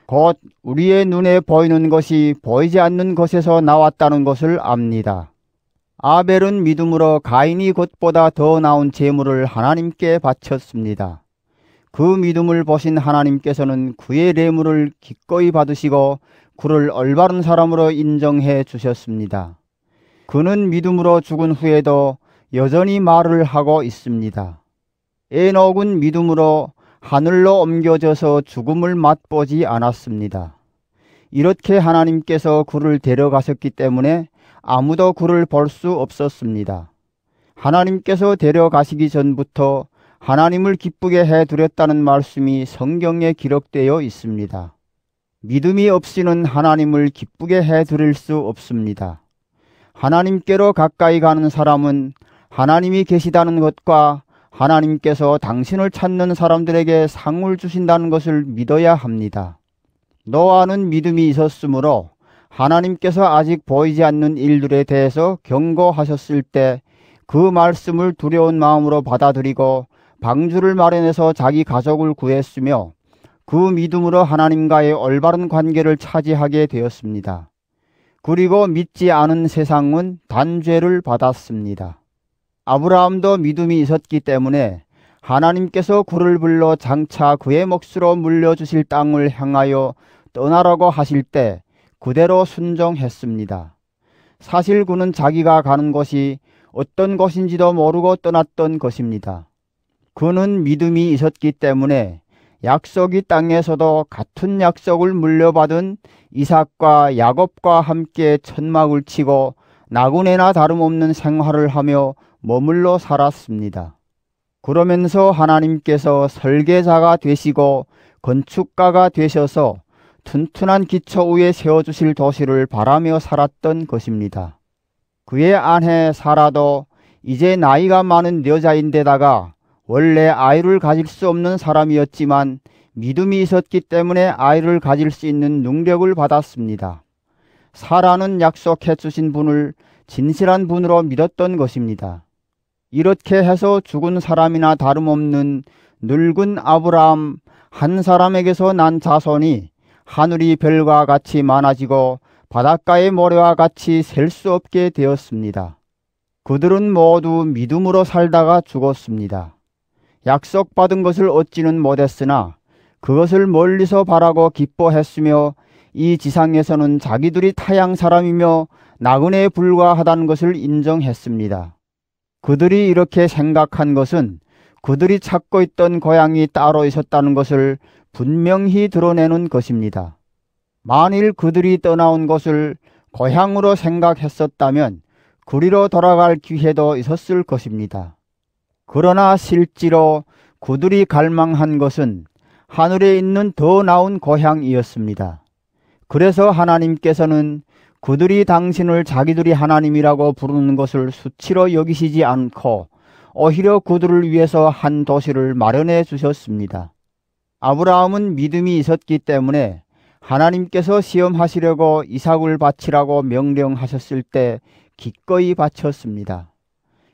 곧 우리의 눈에 보이는 것이 보이지 않는 것에서 나왔다는 것을 압니다. 아벨은 믿음으로 가인이 것보다 더 나은 재물을 하나님께 바쳤습니다. 그 믿음을 보신 하나님께서는 그의 뇌물을 기꺼이 받으시고 그를 올바른 사람으로 인정해 주셨습니다. 그는 믿음으로 죽은 후에도 여전히 말을 하고 있습니다. 에녹은 믿음으로 하늘로 옮겨져서 죽음을 맛보지 않았습니다. 이렇게 하나님께서 그를 데려가셨기 때문에 아무도 그를 볼 수 없었습니다. 하나님께서 데려가시기 전부터 하나님을 기쁘게 해드렸다는 말씀이 성경에 기록되어 있습니다. 믿음이 없이는 하나님을 기쁘게 해드릴 수 없습니다. 하나님께로 가까이 가는 사람은 하나님이 계시다는 것과 하나님께서 당신을 찾는 사람들에게 상을 주신다는 것을 믿어야 합니다. 노아는 믿음이 있었으므로 하나님께서 아직 보이지 않는 일들에 대해서 경고하셨을 때 그 말씀을 두려운 마음으로 받아들이고 방주를 마련해서 자기 가족을 구했으며 그 믿음으로 하나님과의 올바른 관계를 차지하게 되었습니다. 그리고 믿지 않은 세상은 단죄를 받았습니다. 아브라함도 믿음이 있었기 때문에 하나님께서 구를 불러 장차 그의 몫으로 물려주실 땅을 향하여 떠나라고 하실 때 그대로 순종했습니다. 사실 그는 자기가 가는 것이 어떤 것인지도 모르고 떠났던 것입니다. 그는 믿음이 있었기 때문에 약속이 땅에서도 같은 약속을 물려받은 이삭과 야곱과 함께 천막을 치고 나군에나 다름없는 생활을 하며 머물러 살았습니다. 그러면서 하나님께서 설계자가 되시고 건축가가 되셔서 튼튼한 기초 위에 세워주실 도시를 바라며 살았던 것입니다. 그의 아내 사라도 이제 나이가 많은 여자인데다가 원래 아이를 가질 수 없는 사람이었지만 믿음이 있었기 때문에 아이를 가질 수 있는 능력을 받았습니다. 사라는 약속해 주신 분을 진실한 분으로 믿었던 것입니다. 이렇게 해서 죽은 사람이나 다름없는 늙은 아브라함 한 사람에게서 난 자손이 하늘이 별과 같이 많아지고 바닷가의 모래와 같이 셀 수 없게 되었습니다. 그들은 모두 믿음으로 살다가 죽었습니다. 약속받은 것을 얻지는 못했으나 그것을 멀리서 바라고 기뻐했으며 이 지상에서는 자기들이 타양 사람이며 나그네에 불과하다는 것을 인정했습니다. 그들이 이렇게 생각한 것은 그들이 찾고 있던 고향이 따로 있었다는 것을 분명히 드러내는 것입니다. 만일 그들이 떠나온 것을 고향으로 생각했었다면 그리로 돌아갈 기회도 있었을 것입니다. 그러나 실제로 그들이 갈망한 것은 하늘에 있는 더 나은 고향이었습니다. 그래서 하나님께서는 그들이 당신을 자기들이 하나님이라고 부르는 것을 수치로 여기시지 않고 오히려 그들을 위해서 한 도시를 마련해 주셨습니다. 아브라함은 믿음이 있었기 때문에 하나님께서 시험하시려고 이삭을 바치라고 명령하셨을 때 기꺼이 바쳤습니다.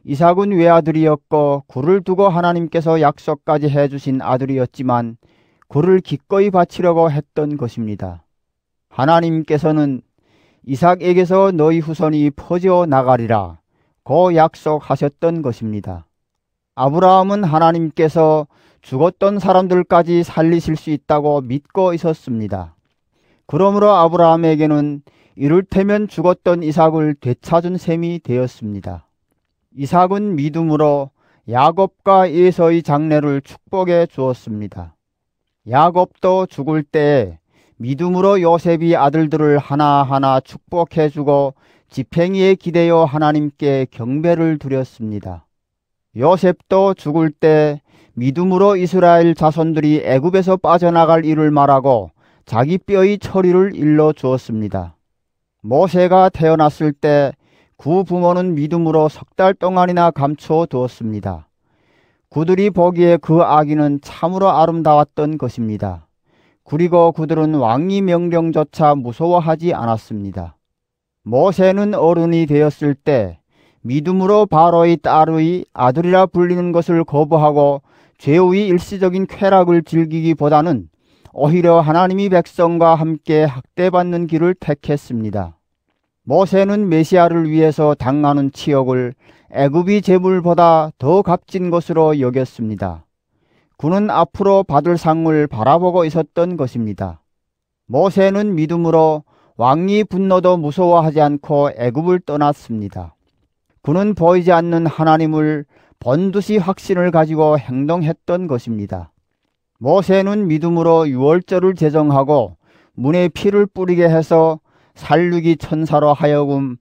이삭은 외아들이었고 그를 두고 하나님께서 약속까지 해주신 아들이었지만 그를 기꺼이 바치려고 했던 것입니다. 하나님께서는 이삭에게서 너희 후손이 퍼져 나가리라 고 약속하셨던 것입니다. 아브라함은 하나님께서 죽었던 사람들까지 살리실 수 있다고 믿고 있었습니다. 그러므로 아브라함에게는 이를테면 죽었던 이삭을 되찾은 셈이 되었습니다. 이삭은 믿음으로 야곱과 에서의 장례를 축복해 주었습니다. 야곱도 죽을 때에 믿음으로 요셉이 아들들을 하나하나 축복해 주고 집행이에 기대어 하나님께 경배를 드렸습니다. 요셉도 죽을 때 믿음으로 이스라엘 자손들이 애굽에서 빠져나갈 일을 말하고 자기 뼈의 처리를 일러 주었습니다. 모세가 태어났을 때 구부모는 믿음으로 석 달 동안이나 감추어 두었습니다. 구들이 보기에 그 아기는 참으로 아름다웠던 것입니다. 그리고 그들은 왕이 명령조차 무서워하지 않았습니다. 모세는 어른이 되었을 때 믿음으로 바로의 딸의 아들이라 불리는 것을 거부하고 죄의 일시적인 쾌락을 즐기기보다는 오히려 하나님이 백성과 함께 학대받는 길을 택했습니다. 모세는 메시아를 위해서 당하는 치욕을 애굽이 재물보다 더 값진 것으로 여겼습니다. 그는 앞으로 받을 상을 바라보고 있었던 것입니다. 모세는 믿음으로 왕이 분노도 무서워하지 않고 애굽을 떠났습니다. 그는 보이지 않는 하나님을 번듯이 확신을 가지고 행동했던 것입니다. 모세는 믿음으로 유월절을 제정하고 문에 피를 뿌리게 해서 살육이 천사로 하여금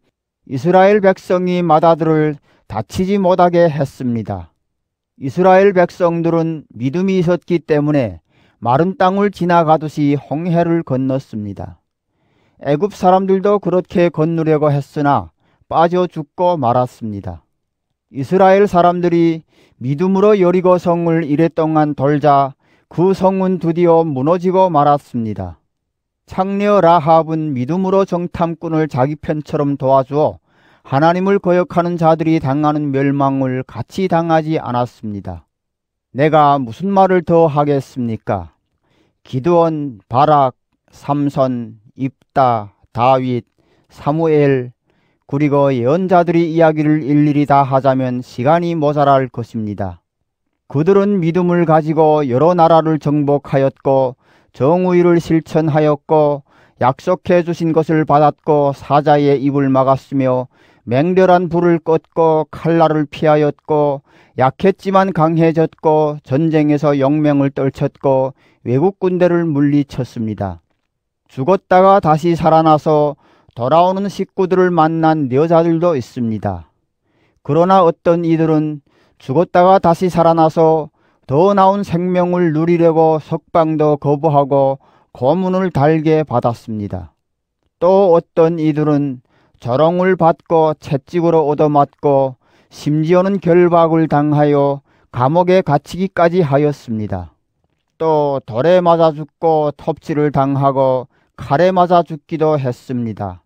이스라엘 백성이 마다들을 다치지 못하게 했습니다. 이스라엘 백성들은 믿음이 있었기 때문에 마른 땅을 지나가듯이 홍해를 건넜습니다. 애굽 사람들도 그렇게 건너려고 했으나 빠져 죽고 말았습니다. 이스라엘 사람들이 믿음으로 여리고 성을 이랫동안 돌자 그 성은 드디어 무너지고 말았습니다. 창녀 라합은 믿음으로 정탐꾼을 자기 편처럼 도와주어 하나님을 거역하는 자들이 당하는 멸망을 같이 당하지 않았습니다. 내가 무슨 말을 더 하겠습니까? 기드온, 바락, 삼선, 입다, 다윗, 사무엘, 그리고 예언자들이 이야기를 일일이 다 하자면 시간이 모자랄 것입니다. 그들은 믿음을 가지고 여러 나라를 정복하였고 정의를 실천하였고 약속해 주신 것을 받았고 사자의 입을 막았으며 맹렬한 불을 껐고 칼날을 피하였고 약했지만 강해졌고 전쟁에서 영명을 떨쳤고 외국 군대를 물리쳤습니다. 죽었다가 다시 살아나서 돌아오는 식구들을 만난 여자들도 있습니다. 그러나 어떤 이들은 죽었다가 다시 살아나서 더 나은 생명을 누리려고 석방도 거부하고 고문을 달게 받았습니다. 또 어떤 이들은 저롱을 받고 채찍으로 얻어맞고 심지어는 결박을 당하여 감옥에 갇히기까지 하였습니다. 또 돌에 맞아 죽고 톱질을 당하고 칼에 맞아 죽기도 했습니다.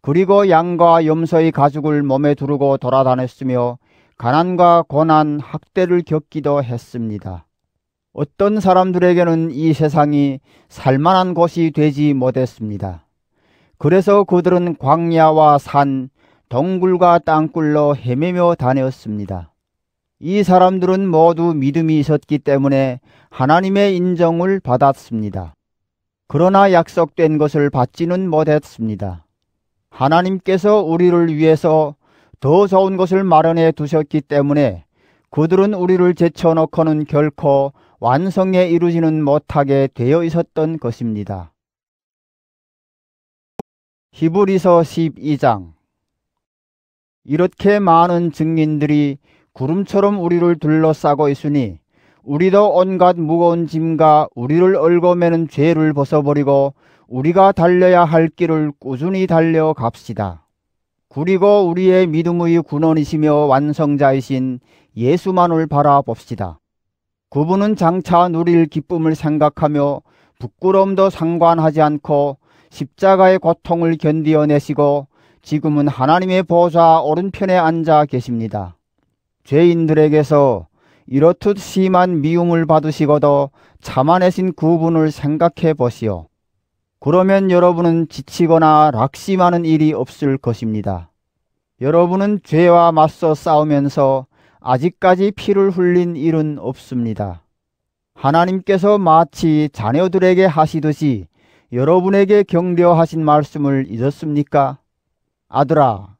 그리고 양과 염소의 가죽을 몸에 두르고 돌아다녔으며 가난과 고난, 학대를 겪기도 했습니다. 어떤 사람들에게는 이 세상이 살만한 곳이 되지 못했습니다. 그래서 그들은 광야와 산, 덩굴과 땅굴로 헤매며 다녔습니다. 이 사람들은 모두 믿음이 있었기 때문에 하나님의 인정을 받았습니다. 그러나 약속된 것을 받지는 못했습니다. 하나님께서 우리를 위해서 더 좋은 것을 마련해 두셨기 때문에 그들은 우리를 제쳐놓고는 결코 완성에 이루지는 못하게 되어 있었던 것입니다. 히브리서 12장 이렇게 많은 증인들이 구름처럼 우리를 둘러싸고 있으니 우리도 온갖 무거운 짐과 우리를 얽어매는 죄를 벗어버리고 우리가 달려야 할 길을 꾸준히 달려 갑시다. 그리고 우리의 믿음의 군원이시며 완성자이신 예수만을 바라봅시다. 그분은 장차 누릴 기쁨을 생각하며 부끄럼도 상관하지 않고 십자가의 고통을 견디어내시고 지금은 하나님의 보좌 오른편에 앉아 계십니다. 죄인들에게서 이렇듯 심한 미움을 받으시고도 참아내신 구분을 생각해 보시오. 그러면 여러분은 지치거나 낙심하는 일이 없을 것입니다. 여러분은 죄와 맞서 싸우면서 아직까지 피를 흘린 일은 없습니다. 하나님께서 마치 자녀들에게 하시듯이 여러분에게 경려하신 말씀을 잊었습니까? 아들아,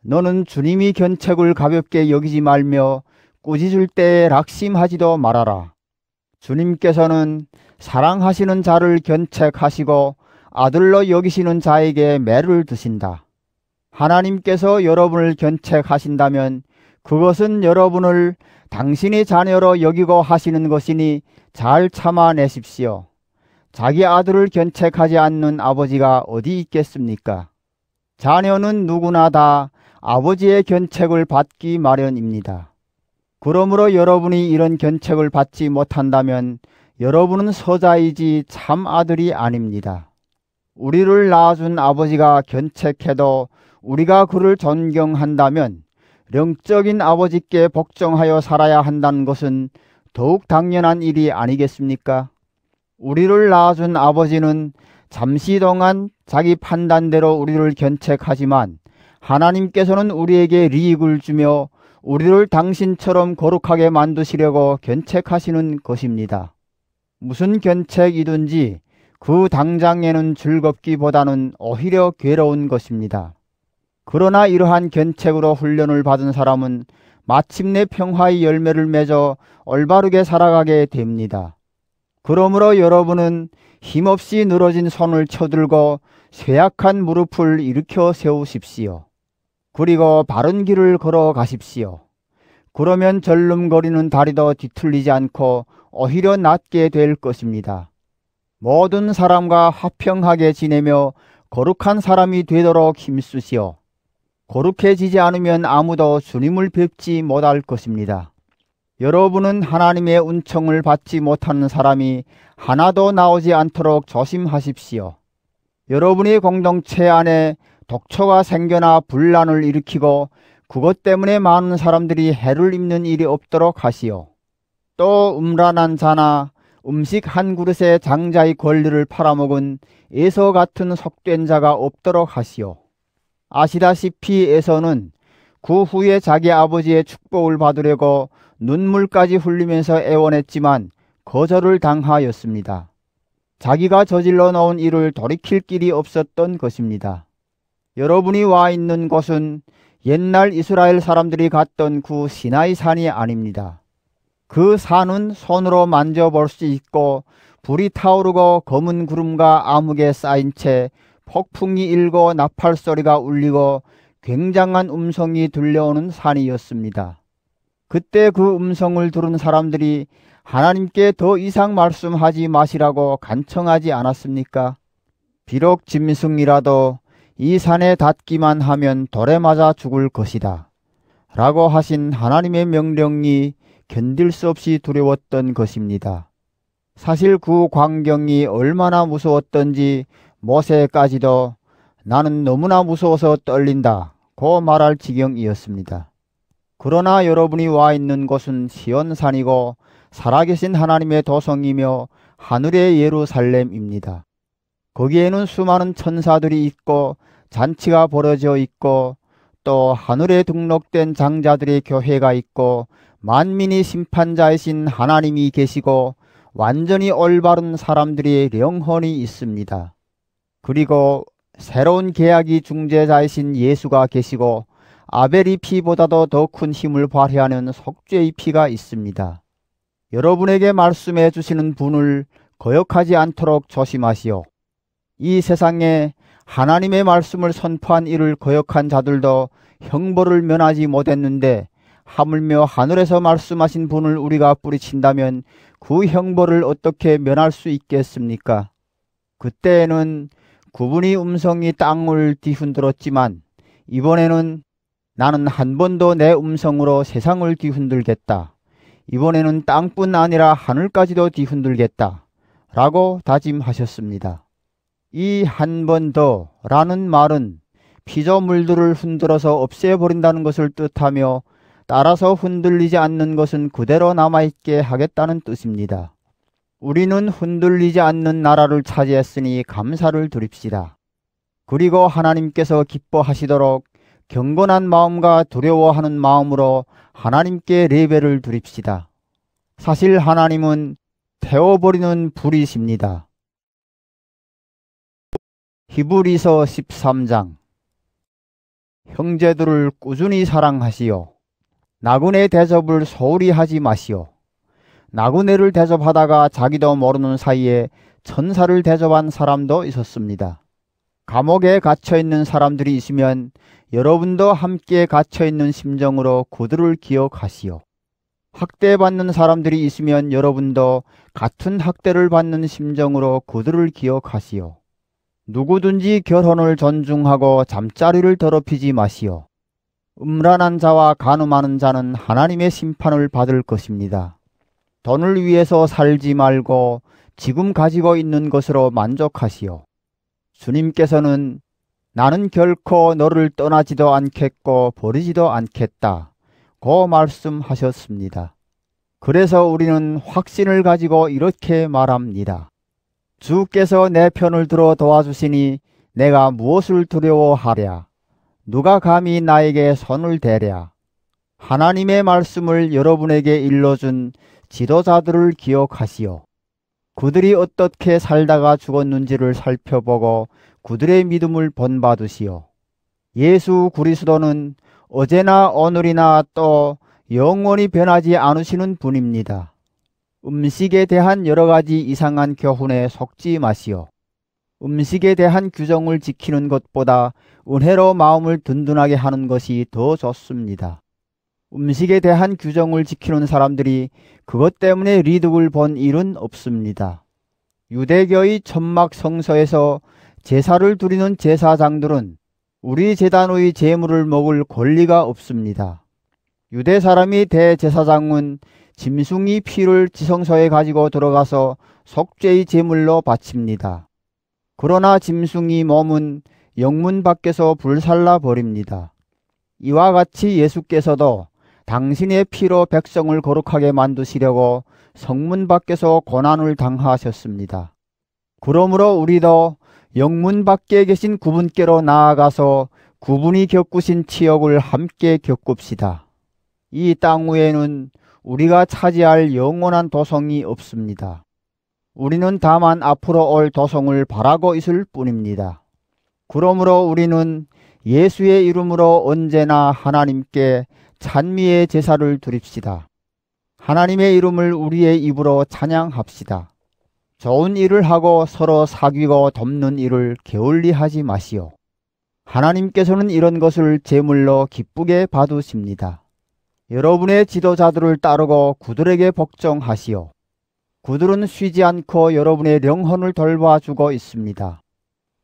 너는 주님이 견책을 가볍게 여기지 말며 꾸짖을 때에 낙심하지도 말아라. 주님께서는 사랑하시는 자를 견책하시고 아들로 여기시는 자에게 매를 드신다. 하나님께서 여러분을 견책하신다면 그것은 여러분을 당신의 자녀로 여기고 하시는 것이니 잘 참아내십시오. 자기 아들을 견책하지 않는 아버지가 어디 있겠습니까? 자녀는 누구나 다 아버지의 견책을 받기 마련입니다. 그러므로 여러분이 이런 견책을 받지 못한다면 여러분은 서자이지 참 아들이 아닙니다. 우리를 낳아준 아버지가 견책해도 우리가 그를 존경한다면 영적인 아버지께 복종하여 살아야 한다는 것은 더욱 당연한 일이 아니겠습니까? 우리를 낳아준 아버지는 잠시 동안 자기 판단대로 우리를 견책하지만 하나님께서는 우리에게 리익을 주며 우리를 당신처럼 거룩하게 만드시려고 견책하시는 것입니다. 무슨 견책이든지 그 당장에는 즐겁기보다는 오히려 괴로운 것입니다. 그러나 이러한 견책으로 훈련을 받은 사람은 마침내 평화의 열매를 맺어 올바르게 살아가게 됩니다. 그러므로 여러분은 힘없이 늘어진 손을 쳐들고 쇠약한 무릎을 일으켜 세우십시오. 그리고 바른 길을 걸어 가십시오. 그러면 절름거리는 다리도 뒤틀리지 않고 오히려 낫게 될 것입니다. 모든 사람과 화평하게 지내며 거룩한 사람이 되도록 힘쓰시오. 거룩해지지 않으면 아무도 주님을 뵙지 못할 것입니다. 여러분은 하나님의 은총을 받지 못하는 사람이 하나도 나오지 않도록 조심하십시오. 여러분이 공동체 안에 독초가 생겨나 분란을 일으키고 그것 때문에 많은 사람들이 해를 입는 일이 없도록 하시오. 또 음란한 자나 음식 한 그릇에 장자의 권리를 팔아먹은 에서 같은 속된 자가 없도록 하시오. 아시다시피 에서는 그 후에 자기 아버지의 축복을 받으려고 눈물까지 흘리면서 애원했지만 거절을 당하였습니다. 자기가 저질러 놓은 일을 돌이킬 길이 없었던 것입니다. 여러분이 와 있는 곳은 옛날 이스라엘 사람들이 갔던 그 시나이 산이 아닙니다. 그 산은 손으로 만져볼 수 있고 불이 타오르고 검은 구름과 암흑에 쌓인 채 폭풍이 일고 나팔 소리가 울리고 굉장한 음성이 들려오는 산이었습니다. 그때 그 음성을 들은 사람들이 하나님께 더 이상 말씀하지 마시라고 간청하지 않았습니까? 비록 짐승이라도 이 산에 닿기만 하면 돌에 맞아 죽을 것이다. 라고 하신 하나님의 명령이 견딜 수 없이 두려웠던 것입니다. 사실 그 광경이 얼마나 무서웠던지 모세까지도 나는 너무나 무서워서 떨린다. 고 말할 지경이었습니다. 그러나 여러분이 와 있는 곳은 시온산이고 살아계신 하나님의 도성이며 하늘의 예루살렘입니다. 거기에는 수많은 천사들이 있고 잔치가 벌어져 있고 또 하늘에 등록된 장자들의 교회가 있고 만민이 심판자이신 하나님이 계시고 완전히 올바른 사람들의 영혼이 있습니다. 그리고 새로운 계약이 중재자이신 예수가 계시고 아벨이 피보다도 더 큰 힘을 발휘하는 속죄의 피가 있습니다. 여러분에게 말씀해 주시는 분을 거역하지 않도록 조심하시오. 이 세상에 하나님의 말씀을 선포한 이를 거역한 자들도 형벌을 면하지 못했는데 하물며 하늘에서 말씀하신 분을 우리가 뿌리친다면 그 형벌을 어떻게 면할 수 있겠습니까? 그때에는 구분이 음성이 땅을 뒤흔들었지만 이번에는 나는 한 번도 내 음성으로 세상을 뒤흔들겠다. 이번에는 땅뿐 아니라 하늘까지도 뒤흔들겠다. 라고 다짐하셨습니다. 이 한 번 더 라는 말은 피조물들을 흔들어서 없애버린다는 것을 뜻하며 따라서 흔들리지 않는 것은 그대로 남아있게 하겠다는 뜻입니다. 우리는 흔들리지 않는 나라를 차지했으니 감사를 드립시다. 그리고 하나님께서 기뻐하시도록 경건한 마음과 두려워하는 마음으로 하나님께 레벨을 드립시다. 사실 하나님은 태워버리는 불이십니다. 히브리서 13장 형제들을 꾸준히 사랑하시오. 나군의 대접을 소홀히 하지 마시오. 나그네를 대접하다가 자기도 모르는 사이에 천사를 대접한 사람도 있었습니다. 감옥에 갇혀있는 사람들이 있으면 여러분도 함께 갇혀있는 심정으로 그들을 기억하시오. 학대받는 사람들이 있으면 여러분도 같은 학대를 받는 심정으로 그들을 기억하시오. 누구든지 결혼을 존중하고 잠자리를 더럽히지 마시오. 음란한 자와 간음하는 자는 하나님의 심판을 받을 것입니다. 돈을 위해서 살지 말고 지금 가지고 있는 것으로 만족하시오. 주님께서는 나는 결코 너를 떠나지도 않겠고 버리지도 않겠다. 고 말씀하셨습니다. 그래서 우리는 확신을 가지고 이렇게 말합니다. 주께서 내 편을 들어 도와주시니 내가 무엇을 두려워하랴? 누가 감히 나에게 손을 대랴? 하나님의 말씀을 여러분에게 일러준 지도자들을 기억하시어 그들이 어떻게 살다가 죽었는지를 살펴보고 그들의 믿음을 본받으시어 예수 그리스도는 어제나 오늘이나 또 영원히 변하지 않으시는 분입니다. 음식에 대한 여러 가지 이상한 교훈에 속지 마시오. 음식에 대한 규정을 지키는 것보다 은혜로 마음을 든든하게 하는 것이 더 좋습니다. 음식에 대한 규정을 지키는 사람들이 그것 때문에 리득을 본 일은 없습니다. 유대교의 천막 성서에서 제사를 두리는 제사장들은 우리 재단의 재물을 먹을 권리가 없습니다. 유대 사람이 대제사장은 짐승이 피를 지성소에 가지고 들어가서 속죄의 제물로 바칩니다. 그러나 짐승이 몸은 영문 밖에서 불살라 버립니다. 이와 같이 예수께서도 당신의 피로 백성을 거룩하게 만드시려고 성문 밖에서 고난을 당하셨습니다. 그러므로 우리도 영문 밖에 계신 구분께로 나아가서 구분이 겪으신 치욕을 함께 겪읍시다. 이 땅 위에는 우리가 차지할 영원한 도성이 없습니다. 우리는 다만 앞으로 올 도성을 바라고 있을 뿐입니다. 그러므로 우리는 예수의 이름으로 언제나 하나님께 찬미의 제사를 드립시다. 하나님의 이름을 우리의 입으로 찬양합시다. 좋은 일을 하고 서로 사귀고 돕는 일을 게을리하지 마시오. 하나님께서는 이런 것을 제물로 기쁘게 받으십니다. 여러분의 지도자들을 따르고 구들에게 복종하시오. 구들은 쉬지 않고 여러분의 영혼을 돌봐주고 있습니다.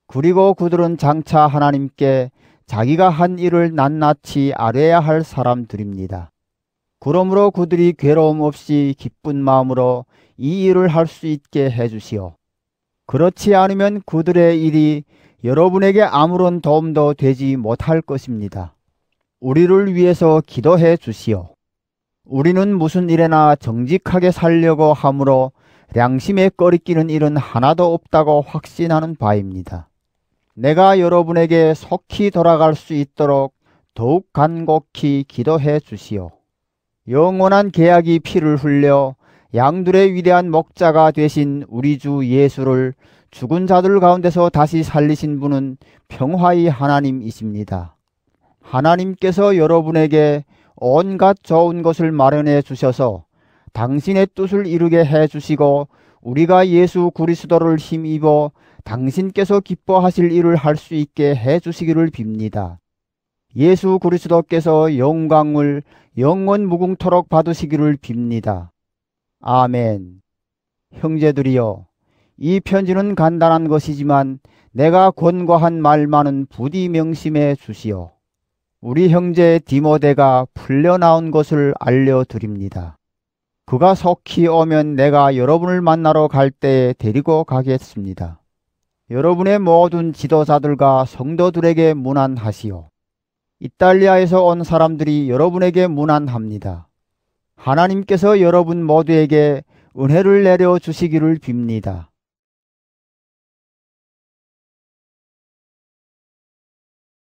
그리고 구들은 장차 하나님께 자기가 한 일을 낱낱이 알아야 할 사람들입니다. 그러므로 그들이 괴로움 없이 기쁜 마음으로 이 일을 할 수 있게 해주시오. 그렇지 않으면 그들의 일이 여러분에게 아무런 도움도 되지 못할 것입니다. 우리를 위해서 기도해 주시오. 우리는 무슨 일에나 정직하게 살려고 하므로 양심에 꺼리끼는 일은 하나도 없다고 확신하는 바입니다. 내가 여러분에게 속히 돌아갈 수 있도록 더욱 간곡히 기도해 주시오. 영원한 계약이 피를 흘려 양들의 위대한 목자가 되신 우리 주 예수를 죽은 자들 가운데서 다시 살리신 분은 평화의 하나님이십니다. 하나님께서 여러분에게 온갖 좋은 것을 마련해 주셔서 당신의 뜻을 이루게 해 주시고 우리가 예수 그리스도를 힘입어 당신께서 기뻐하실 일을 할 수 있게 해 주시기를 빕니다. 예수 그리스도께서 영광을 영원 무궁토록 받으시기를 빕니다. 아멘. 형제들이여, 이 편지는 간단한 것이지만 내가 권고한 말만은 부디 명심해 주시오. 우리 형제 디모데가 풀려나온 것을 알려드립니다. 그가 속히 오면 내가 여러분을 만나러 갈 때에 데리고 가겠습니다. 여러분의 모든 지도자들과 성도들에게 문안하시오. 이탈리아에서 온 사람들이 여러분에게 문안합니다. 하나님께서 여러분 모두에게 은혜를 내려 주시기를 빕니다.